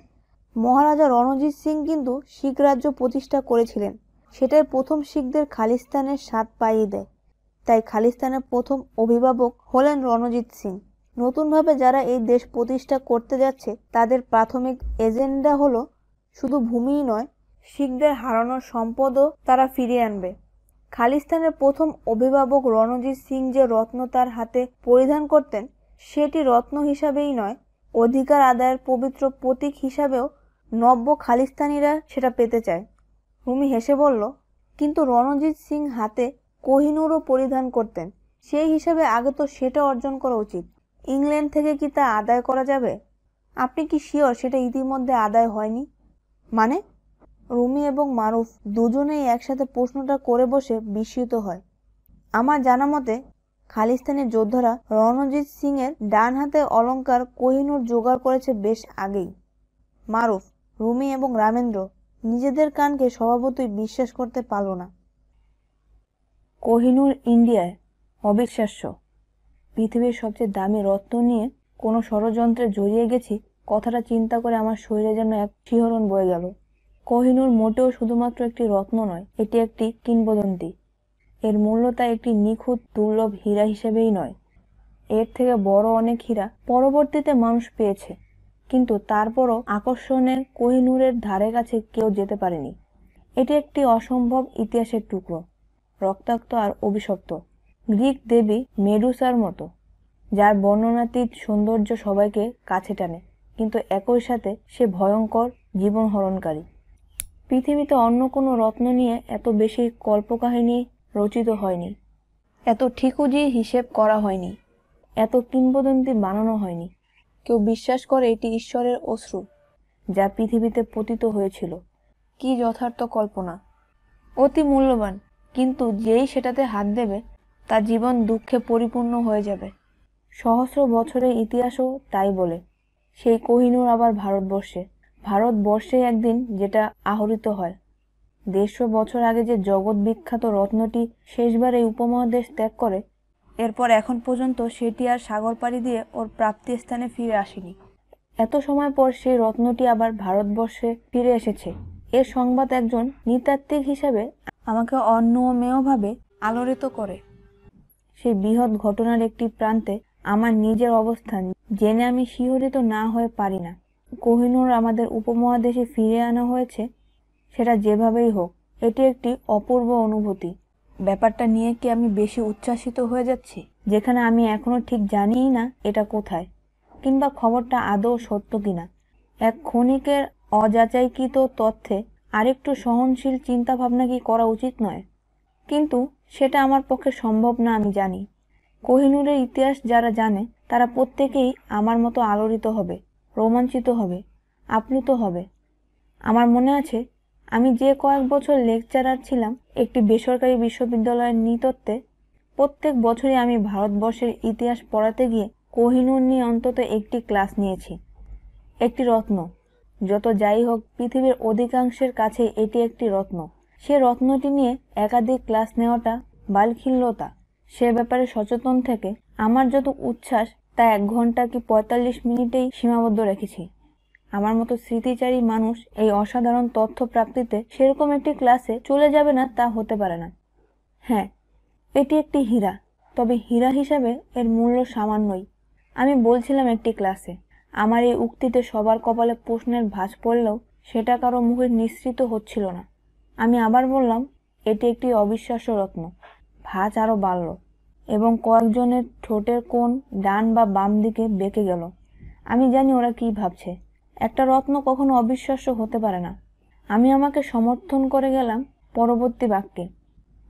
মহারাজা রণজিৎ সিং কিন্তু শিখ রাজ্য প্রতিষ্ঠা করেছিলেন সেটাই প্রথম শিখদের খালিস্তানের স্বাদ পাইয়ে দেয় তাই খালিস্তানের প্রথম অভিভাবক হলেন রণজিৎ সিং নতুনভাবে যারা এই দেশ প্রতিষ্ঠা করতে যাচ্ছে তাদের প্রাথমিক এজেন্ডা হল শুধু ভূমিই নয় শিখদের হারানোর সম্পদও তারা ফিরিয়ে আনবে খালিস্তানের প্রথম অভিভাবক রণজিৎ সিং যে রত্ন তার হাতে পরিধান করতেন সেটি রত্ন হিসাবেই নয় অধিকার আদায়ের পবিত্র প্রতীক হিসাবেও নব্য খালিস্তানিরা সেটা পেতে চায় রুমি হেসে বলল কিন্তু রণজিৎ সিং হাতে কোহিনুরও পরিধান করতেন সেই হিসাবে আগে তো সেটা অর্জন করা উচিত ইংল্যান্ড থেকে কি তা আদায় করা যাবে আপনি কি শিওর সেটা ইতিমধ্যে আদায় হয়নি মানে রুমি এবং মারুফ দুজনেই একসাথে প্রশ্নটা করে বসে বিস্মিত হয় আমার জানা মতে খালিস্তানের যোদ্ধারা রণজিৎ সিং এর ডান হাতে অলঙ্কার কোহিনুর জোগাড় করেছে বেশ আগেই মারুফ রুমি এবং রামেন্দ্র নিজেদের কানকে স্বভাবতই বিশ্বাস করতে পারল না কোহিনুর ইন্ডিয়ায় অবিশ্বাস্য পৃথিবীর সবচেয়ে দামি রত্ন নিয়ে কোনো ষড়যন্ত্রে জড়িয়ে গেছি কথাটা চিন্তা করে আমার শরীরে যেন এক শিহরণ বয়ে গেল কোহিনুর মোটেও শুধুমাত্র একটি রত্ন নয় এটি একটি কিংবদন্তি এর মূল্য তা একটি নিখুঁত দুর্লভ হীরা হিসেবেই নয় এর থেকে বড় অনেক হীরা পরবর্তীতে মানুষ পেয়েছে কিন্তু তারপরও আকর্ষণের কোহিনুরের ধারে কাছে কেউ যেতে পারেনি এটি একটি অসম্ভব ইতিহাসের টুকরো রক্তাক্ত আর অভিশপ্ত গ্রিক দেবী মেডুসার মতো যার বর্ণনাতীত সৌন্দর্য সবাইকে কাছে টানে কিন্তু একই সাথে সে ভয়ঙ্কর জীবন হরণকারী পৃথিবীতে অন্য কোনো রত্ন নিয়ে এত বেশি কল্পকাহিনী রচিত হয়নি এত ঠিকুজি হিসেব করা হয়নি এত কিংবদন্তি বানানো হয়নি কেউ বিশ্বাস করে এটি ঈশ্বরের অশ্রু যা পৃথিবীতে পতিত হয়েছিল কি যথার্থ কল্পনা অতি মূল্যবান কিন্তু যেই সেটাতে হাত দেবে তার জীবন দুঃখে পরিপূর্ণ হয়ে যাবে সহস্র বছরের ইতিহাসও তাই বলে সেই কোহিনুর আবার ভারতবর্ষে ভারতবর্ষে একদিন যেটা আহরিত হয় দেড়শো বছর আগে যে জগৎ বিখ্যাত রত্নটি শেষবার এই উপমহাদেশ ত্যাগ করে এরপর এখন পর্যন্ত সেটি আর সাগর পাড়ি দিয়ে ওর প্রাপ্তি স্থানে ফিরে আসেনি এত সময় পর সেই রত্নটি আবার ভারতবর্ষে ফিরে এসেছে এর সংবাদ একজন নৃতাত্ত্বিক হিসাবে আমাকে অন্যমেয়ভাবে আলোড়িত করে সেই বৃহৎ ঘটনার একটি প্রান্তে আমার নিজের অবস্থান জেনে আমি শিহরিত না হয়ে পারি না কোহিনুর আমাদের উপমহাদেশে ফিরে আনা হয়েছে সেটা যেভাবেই হোক এটি একটি অপূর্ব অনুভূতি ব্যাপারটা নিয়ে কি আমি বেশি উচ্ছ্বাসিত হয়ে যাচ্ছি যেখানে আমি এখনো ঠিক জানিই না এটা কোথায় কিংবা খবরটা আদৌ সত্য কিনা এক ক্ষণিকের অযাচাইকৃত তথ্যে আরেকটু সহনশীল চিন্তাভাবনা কি করা উচিত নয় কিন্তু সেটা আমার পক্ষে সম্ভব না আমি জানি কোহিনুরের ইতিহাস যারা জানে তারা প্রত্যেকেই আমার মতো আলোড়িত হবে রোমাঞ্চিত হবে আপ্লুত হবে আমার মনে আছে আমি যে কয়েক বছর লেকচারার ছিলাম একটি বেসরকারি বিশ্ববিদ্যালয়ের নিতত্ত্বে প্রত্যেক বছরই আমি ভারতবর্ষের ইতিহাস পড়াতে গিয়ে কোহিনুর নিয়ে অন্তত একটি ক্লাস নিয়েছি একটি রত্ন যত যাই হোক পৃথিবীর অধিকাংশের কাছে এটি একটি রত্ন সে রত্নটি নিয়ে একাধিক ক্লাস নেওয়াটা বালখিল্লতা সে ব্যাপারে সচেতন থেকে আমার যত উচ্ছ্বাস তা এক ঘন্টা কি পঁয়তাল্লিশ মিনিটেই সীমাবদ্ধ রেখেছি আমার মতো স্মৃতিচারী মানুষ এই অসাধারণ তথ্য প্রাপ্তিতে সেরকম একটি ক্লাসে চলে যাবে না তা হতে পারে না হ্যাঁ এটি একটি হীরা তবে হীরা হিসাবে এর মূল্য সামান্যই আমি বলছিলাম একটি ক্লাসে আমার এই উক্তিতে সবার কপালে প্রশ্নের ভাঁজ পড়লেও সেটা কারো মুখে নিঃসৃত হচ্ছিল না আমি আবার বললাম এটি একটি অবিশ্বাস্য রত্ন ভাঁজ আরও বাড়ল এবং কয়েকজনের ঠোঁটের কোণ ডান বা বাম দিকে বেঁকে গেল আমি জানি ওরা কি ভাবছে একটা রত্ন কখনো অবিশ্বাস্য হতে পারে না আমি আমাকে সমর্থন করে গেলাম পরবর্তী বাক্যে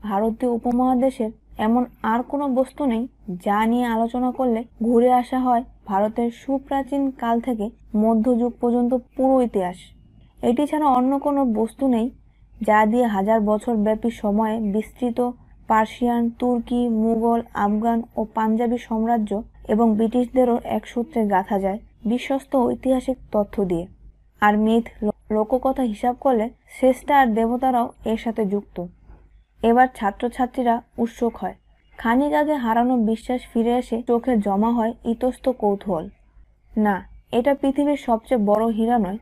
ভারতীয় উপমহাদেশের এমন আর কোনো বস্তু নেই যা নিয়ে আলোচনা করলে ঘুরে আসা হয় ভারতের সুপ্রাচীন কাল থেকে মধ্যযুগ পর্যন্ত পুরো ইতিহাস এটি ছাড়া অন্য কোনো বস্তু নেই যা দিয়ে হাজার বছর ব্যাপী সময়ে বিস্তৃত পার্সিয়ান তুর্কি মুঘল আফগান ও পাঞ্জাবি সাম্রাজ্য এবং ব্রিটিশদেরও এক সূত্রে গাঁথা যায় বিশ্বস্ত ঐতিহাসিক তথ্য দিয়ে আর মিথ লোককথা হিসাব করলে শ্রেষ্ঠা আর দেবতারাও এর সাথে যুক্ত এবার ছাত্রছাত্রীরা উৎসুক হয় খানিক আগে হারানো বিশ্বাস ফিরে এসে চোখে জমা হয় ইতস্ত কৌতূহল না এটা পৃথিবীর সবচেয়ে বড় হীরা নয়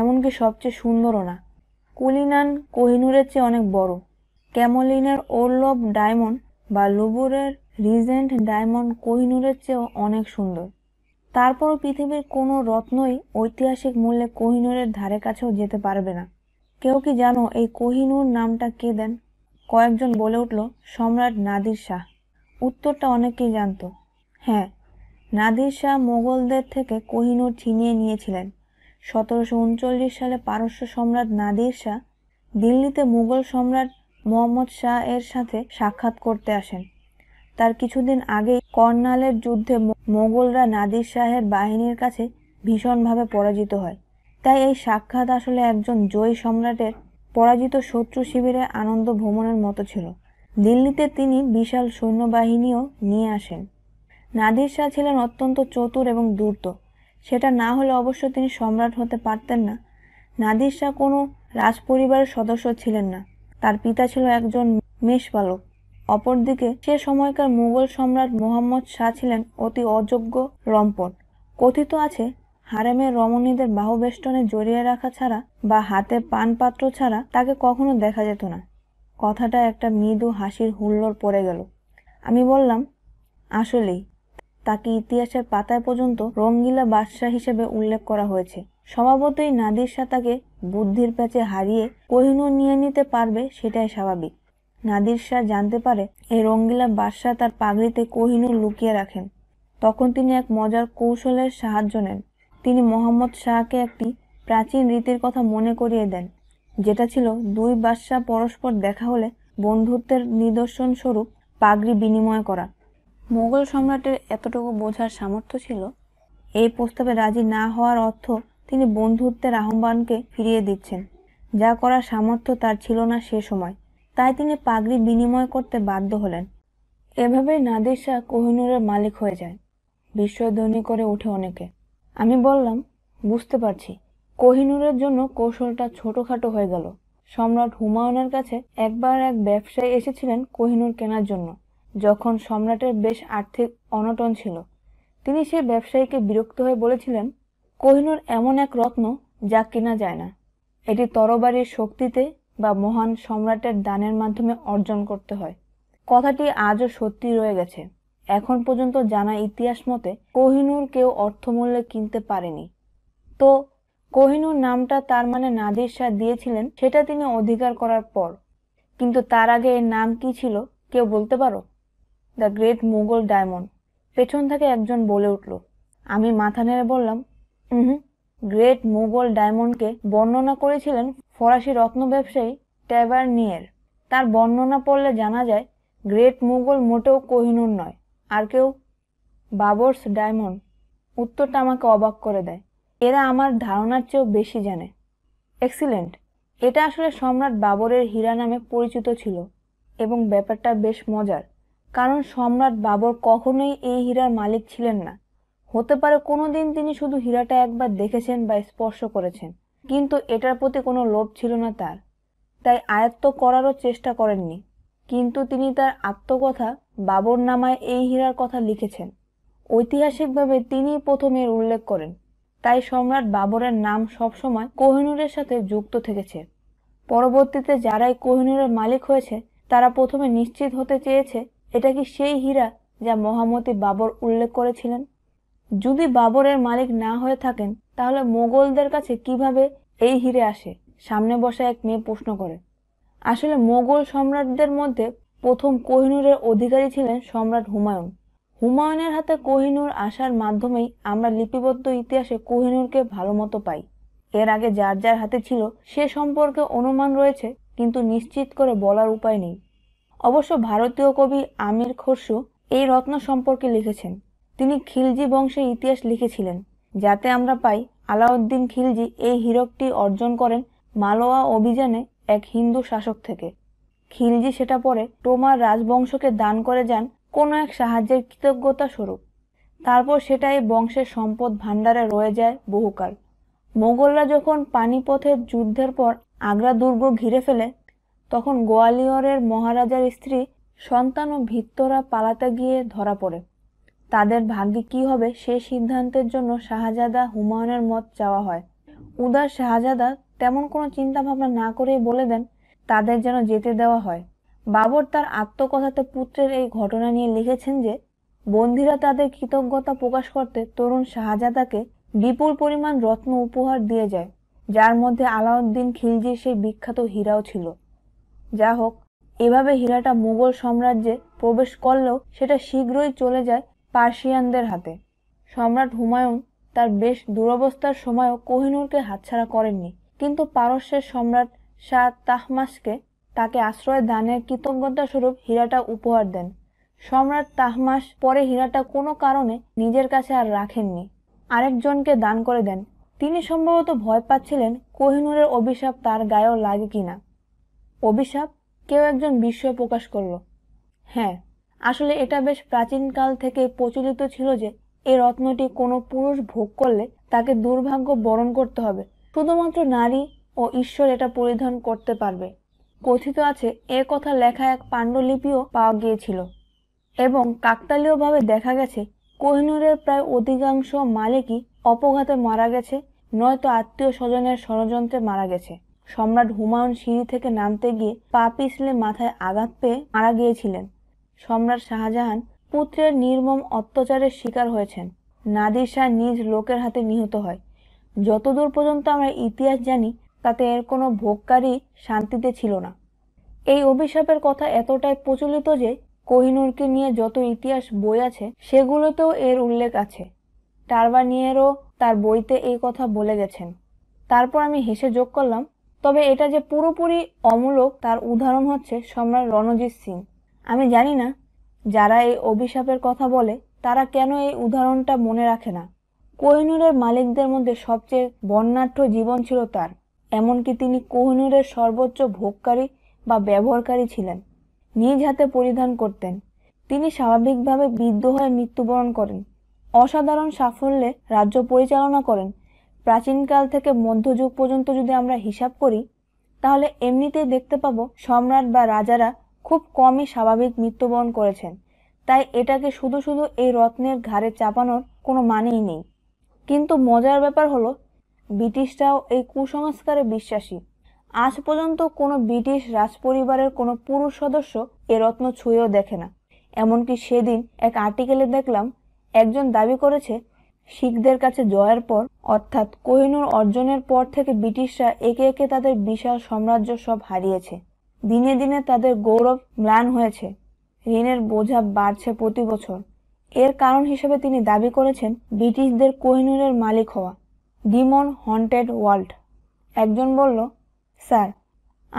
এমনকি সবচেয়ে সুন্দরও না কুলিনান কোহিনুরের চেয়ে অনেক বড় ক্যামোলিনের ওরলভ ডায়মন্ড বা লুবুরের রিজেন্ট ডায়মন্ড কোহিনুরের চেয়েও অনেক সুন্দর তারপরও পৃথিবীর কোনো রত্নই ঐতিহাসিক মূল্যে কোহিনুরের ধারে কাছেও যেতে পারবে না কেউ কি জানো এই কোহিনুর নামটা কে দেন কয়েকজন বলে উঠল সম্রাট নাদির শাহ উত্তরটা অনেকেই জানত হ্যাঁ নাদির শাহ মোগলদের থেকে কোহিনুর ছিনিয়ে নিয়েছিলেন সতেরোশো উনচল্লিশ সালে পারস্য সম্রাট নাদির শাহ দিল্লিতে মুঘল সম্রাট মোহাম্মদ শাহ এর সাথে সাক্ষাৎ করতে আসেন তার কিছুদিন আগেই কর্নালের যুদ্ধে মোগলরা নাদির শাহের বাহিনীর কাছে ভীষণভাবে পরাজিত হয় তাই এই সাক্ষাৎ আসলে একজন জয়ী সম্রাটের পরাজিত শত্রু শিবিরে আনন্দ ভ্রমণের মতো ছিল দিল্লিতে তিনি বিশাল সৈন্যবাহিনীও নিয়ে আসেন নাদির শাহ ছিলেন অত্যন্ত চতুর এবং দ্রুত সেটা না হলে অবশ্য তিনি সম্রাট হতে পারতেন না নাদির শাহ কোনো রাজপরিবারের সদস্য ছিলেন না তার পিতা ছিল একজন মেষপালক অপরদিকে সে সময়কার মুঘল সম্রাট মোহাম্মদ শাহ ছিলেন অতি অযোগ্য রম্পট কথিত আছে হারেমের রমণীদের বাহুবেষ্টনে জড়িয়ে রাখা ছাড়া বা হাতে পানপাত্র ছাড়া তাকে কখনো দেখা যেত না কথাটা একটা মৃদু হাসির হুল্লোড় পড়ে গেল আমি বললাম আসলেই তাকে ইতিহাসের পাতায় পর্যন্ত রঙ্গিলা বাদশাহ হিসেবে উল্লেখ করা হয়েছে স্বভাবতই নাদির তাকে বুদ্ধির প্যাচে হারিয়ে কহিনু নিয়ে নিতে পারবে সেটাই স্বাভাবিক নাদির শাহ জানতে পারে এই রঙ্গিলা বাদশাহ তার পাগড়িতে কহিনু লুকিয়ে রাখেন তখন তিনি এক মজার কৌশলের সাহায্য নেন তিনি মোহাম্মদ শাহকে একটি প্রাচীন রীতির কথা মনে করিয়ে দেন যেটা ছিল দুই বাদশাহ পরস্পর দেখা হলে বন্ধুত্বের নিদর্শন স্বরূপ পাগড়ি বিনিময় করা মোগল সম্রাটের এতটুকু বোঝার সামর্থ্য ছিল এই প্রস্তাবে রাজি না হওয়ার অর্থ তিনি বন্ধুত্বের আহ্বানকে ফিরিয়ে দিচ্ছেন যা করার সামর্থ্য তার ছিল না সে সময় তাই তিনি পাগড়ি বিনিময় করতে বাধ্য হলেন এভাবে নাদের শাহ কোহিনুরের মালিক হয়ে যায় বিস্ময়ধ্বনি করে ওঠে অনেকে আমি বললাম বুঝতে পারছি কোহিনুরের জন্য কৌশলটা ছোটখাটো হয়ে গেল সম্রাট হুমায়ুনের কাছে একবার এক ব্যবসায়ী এসেছিলেন কোহিনুর কেনার জন্য যখন সম্রাটের বেশ আর্থিক অনটন ছিল তিনি সেই ব্যবসায়ীকে বিরক্ত হয়ে বলেছিলেন কোহিনুর এমন এক রত্ন যা কেনা যায় না এটি তরবারির শক্তিতে বা মহান সম্রাটের দানের মাধ্যমে অর্জন করতে হয় কথাটি আজও সত্যি রয়ে গেছে এখন পর্যন্ত জানা ইতিহাস মতে কোহিনুর কেউ অর্থমূল্যে কিনতে পারেনি তো কোহিনুর নামটা তার মানে নাদির শাহ দিয়েছিলেন সেটা তিনি অধিকার করার পর কিন্তু তার আগে এর নাম কি ছিল কেউ বলতে পারো দ্য গ্রেট মুঘল ডায়মন্ড পেছন থেকে একজন বলে উঠল আমি মাথা নেড়ে বললাম হুম গ্রেট মুঘল ডায়মন্ডকে বর্ণনা করেছিলেন ফরাসি রত্ন ব্যবসায়ী ট্যাবার নিয়ের তার বর্ণনা পড়লে জানা যায় গ্রেট মুঘল মোটেও কোহিনুর নয় আর কেউ বাবর্স ডায়মন্ড উত্তরটা আমাকে অবাক করে দেয় এরা আমার ধারণার চেয়েও বেশি জানে এক্সিলেন্ট এটা আসলে সম্রাট বাবরের হীরা নামে পরিচিত ছিল এবং ব্যাপারটা বেশ মজার কারণ সম্রাট বাবর কখনোই এই হীরার মালিক ছিলেন না হতে পারে কোনো দিন তিনি শুধু হীরাটা একবার দেখেছেন বা স্পর্শ করেছেন কিন্তু এটার প্রতি কোনো লোভ ছিল না তার তাই আয়ত্ত করারও চেষ্টা করেননি কিন্তু তিনি তার আত্মকথা বাবর নামায় এই হীরার কথা লিখেছেন ঐতিহাসিকভাবে তিনিই প্রথম এর উল্লেখ করেন তাই সম্রাট বাবরের নাম সবসময় কোহিনুরের সাথে যুক্ত থেকেছে পরবর্তীতে যারাই কোহিনুরের মালিক হয়েছে তারা প্রথমে নিশ্চিত হতে চেয়েছে এটা কি সেই হীরা যা মহামতি বাবর উল্লেখ করেছিলেন যদি বাবরের মালিক না হয়ে থাকেন তাহলে মোগলদের কাছে কিভাবে এই হীরে আসে সামনে বসা এক মেয়ে প্রশ্ন করে আসলে মোগল সম্রাটদের মধ্যে প্রথম কোহিনুরের অধিকারী ছিলেন সম্রাট হুমায়ুন হুমায়ুনের হাতে কোহিনুর আসার মাধ্যমেই আমরা লিপিবদ্ধ ইতিহাসে কোহিনুরকে ভালো মতো পাই এর আগে যার যার হাতে ছিল সে সম্পর্কে অনুমান রয়েছে কিন্তু নিশ্চিত করে বলার উপায় নেই অবশ্য ভারতীয় কবি আমির খসু এই রত্ন সম্পর্কে লিখেছেন তিনি খিলজি বংশের ইতিহাস লিখেছিলেন যাতে আমরা পাই আলাউদ্দিন খিলজি এই হীরকটি অর্জন করেন মালোয়া অভিযানে এক হিন্দু শাসক থেকে খিলজি সেটা পরে টোমার রাজবংশকে দান করে যান কোনো এক সাহায্যের কৃতজ্ঞতা স্বরূপ তারপর সেটাই বংশের সম্পদ ভাণ্ডারে রয়ে যায় বহুকাল মোগলরা যখন পানিপথের যুদ্ধের পর আগ্রা দুর্গ ঘিরে ফেলে তখন গোয়ালিয়রের মহারাজার স্ত্রী সন্তান ও ভিত্তরা পালাতে গিয়ে ধরা পড়ে তাদের ভাগ্যে কি হবে সে সিদ্ধান্তের জন্য শাহজাদা হুমায়ুনের মত চাওয়া হয় উদার শাহজাদা তেমন কোনো চিন্তাভাবনা না করেই বলে দেন তাদের যেন যেতে দেওয়া হয় বাবর তার আত্মকথাতে পুত্রের এই ঘটনা নিয়ে লিখেছেন যে বন্ধিরা তাদের কৃতজ্ঞতা প্রকাশ করতে তরুণ শাহজাদাকে বিপুল পরিমাণ রত্ন উপহার দিয়ে যায় যার মধ্যে আলাউদ্দিন খিলজির সেই বিখ্যাত হীরাও ছিল যা হোক এভাবে হীরাটা মুঘল সাম্রাজ্যে প্রবেশ করলেও সেটা শীঘ্রই চলে যায় পার্সিয়ানদের হাতে সম্রাট হুমায়ুন তার বেশ দুরবস্থার সময়ও কোহিনুরকে হাতছাড়া করেননি কিন্তু পারস্যের সম্রাট শাহ তাহমাসকে তাকে আশ্রয় দানের কৃতজ্ঞতা স্বরূপ হীরাটা উপহার দেন সম্রাট তাহমাস পরে হীরাটা কোনো কারণে নিজের কাছে আর রাখেননি আরেকজনকে দান করে দেন তিনি সম্ভবত ভয় পাচ্ছিলেন কোহিনুরের অভিশাপ তার গায়েও লাগে কিনা অভিশাপ কেউ একজন বিস্ময় প্রকাশ করল হ্যাঁ আসলে এটা বেশ প্রাচীনকাল থেকে প্রচলিত ছিল যে এই রত্নটি কোনো পুরুষ ভোগ করলে তাকে দুর্ভাগ্য বরণ করতে হবে শুধুমাত্র নারী ও ঈশ্বর এটা পরিধান করতে পারবে কথিত আছে এ কথা লেখা এক পাণ্ডুলিপিও পাওয়া গিয়েছিল এবং কাকতালীয়ভাবে দেখা গেছে কোহিনুরের প্রায় অধিকাংশ মালিকই অপঘাতে মারা গেছে নয়তো আত্মীয় স্বজনের ষড়যন্ত্রে মারা গেছে সম্রাট হুমায়ুন সিঁড়ি থেকে নামতে গিয়ে পা পিছলে মাথায় আঘাত পেয়ে মারা গিয়েছিলেন সম্রাট শাহজাহান পুত্রের নির্মম অত্যাচারের শিকার হয়েছেন নাদির শাহ নিজ লোকের হাতে নিহত হয় যতদূর পর্যন্ত আমরা ইতিহাস জানি তাতে এর কোনো ভোগকারী শান্তিতে ছিল না এই অভিশাপের কথা এতটাই প্রচলিত যে কোহিনুরকে নিয়ে যত ইতিহাস বই আছে সেগুলোতেও এর উল্লেখ আছে টার্বানিয়েরও তার বইতে এই কথা বলে গেছেন তারপর আমি হেসে যোগ করলাম তবে এটা যে পুরোপুরি অমূলক তার উদাহরণ হচ্ছে সম্রাট রণজিৎ সিং আমি জানি না যারা এই অভিশাপের কথা বলে তারা কেন এই উদাহরণটা মনে রাখে না কোহিনুরের মালিকদের মধ্যে সবচেয়ে বর্ণাঢ্য জীবন ছিল তার এমনকি তিনি কোহনুরের সর্বোচ্চ ভোগকারী বা ব্যবহারকারী ছিলেন নিজ হাতে পরিধান করতেন তিনি স্বাভাবিকভাবে বিদ্ধ হয়ে মৃত্যুবরণ করেন অসাধারণ সাফল্যে রাজ্য পরিচালনা করেন প্রাচীনকাল থেকে মধ্যযুগ পর্যন্ত যদি আমরা হিসাব করি তাহলে এমনিতেই দেখতে পাব সম্রাট বা রাজারা খুব কমই স্বাভাবিক মৃত্যুবরণ করেছেন তাই এটাকে শুধু শুধু এই রত্নের ঘাড়ে চাপানোর কোনো মানেই নেই কিন্তু মজার ব্যাপার হলো ব্রিটিশরাও এই কুসংস্কারে বিশ্বাসী আজ পর্যন্ত কোনো ব্রিটিশ রাজপরিবারের কোনো পুরুষ সদস্য এ রত্ন ছুঁয়েও দেখে না এমনকি সেদিন এক আর্টিকেলে দেখলাম একজন দাবি করেছে শিখদের কাছে জয়ের পর অর্থাৎ কোহিনুর অর্জনের পর থেকে ব্রিটিশরা একে একে তাদের বিশাল সাম্রাজ্য সব হারিয়েছে দিনে দিনে তাদের গৌরব ম্লান হয়েছে ঋণের বোঝা বাড়ছে প্রতি বছর এর কারণ হিসেবে তিনি দাবি করেছেন ব্রিটিশদের কোহিনুরের মালিক হওয়া ডিমন হন্টেড ওয়ার্ল্ড একজন বলল স্যার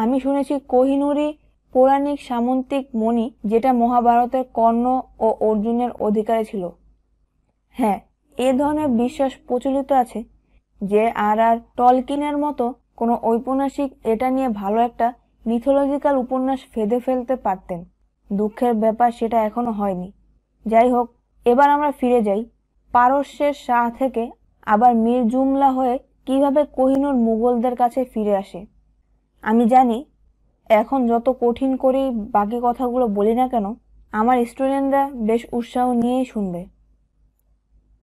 আমি শুনেছি কোহিনুরি পৌরাণিক সামন্তিক মণি যেটা মহাভারতের কর্ণ ও অর্জুনের অধিকারে ছিল হ্যাঁ এ ধরনের বিশ্বাস প্রচলিত আছে যে আর আর টলকিনের মতো কোনো ঔপন্যাসিক এটা নিয়ে ভালো একটা মিথোলজিক্যাল উপন্যাস ফেঁদে ফেলতে পারতেন দুঃখের ব্যাপার সেটা এখনো হয়নি যাই হোক এবার আমরা ফিরে যাই পারস্যের শাহ থেকে আবার মীর জুমলা হয়ে কিভাবে কোহিনুর মুঘলদের কাছে ফিরে আসে আমি জানি এখন যত কঠিন করেই বাকি কথাগুলো বলি না কেন আমার স্টুডেন্টরা বেশ উৎসাহ নিয়েই শুনবে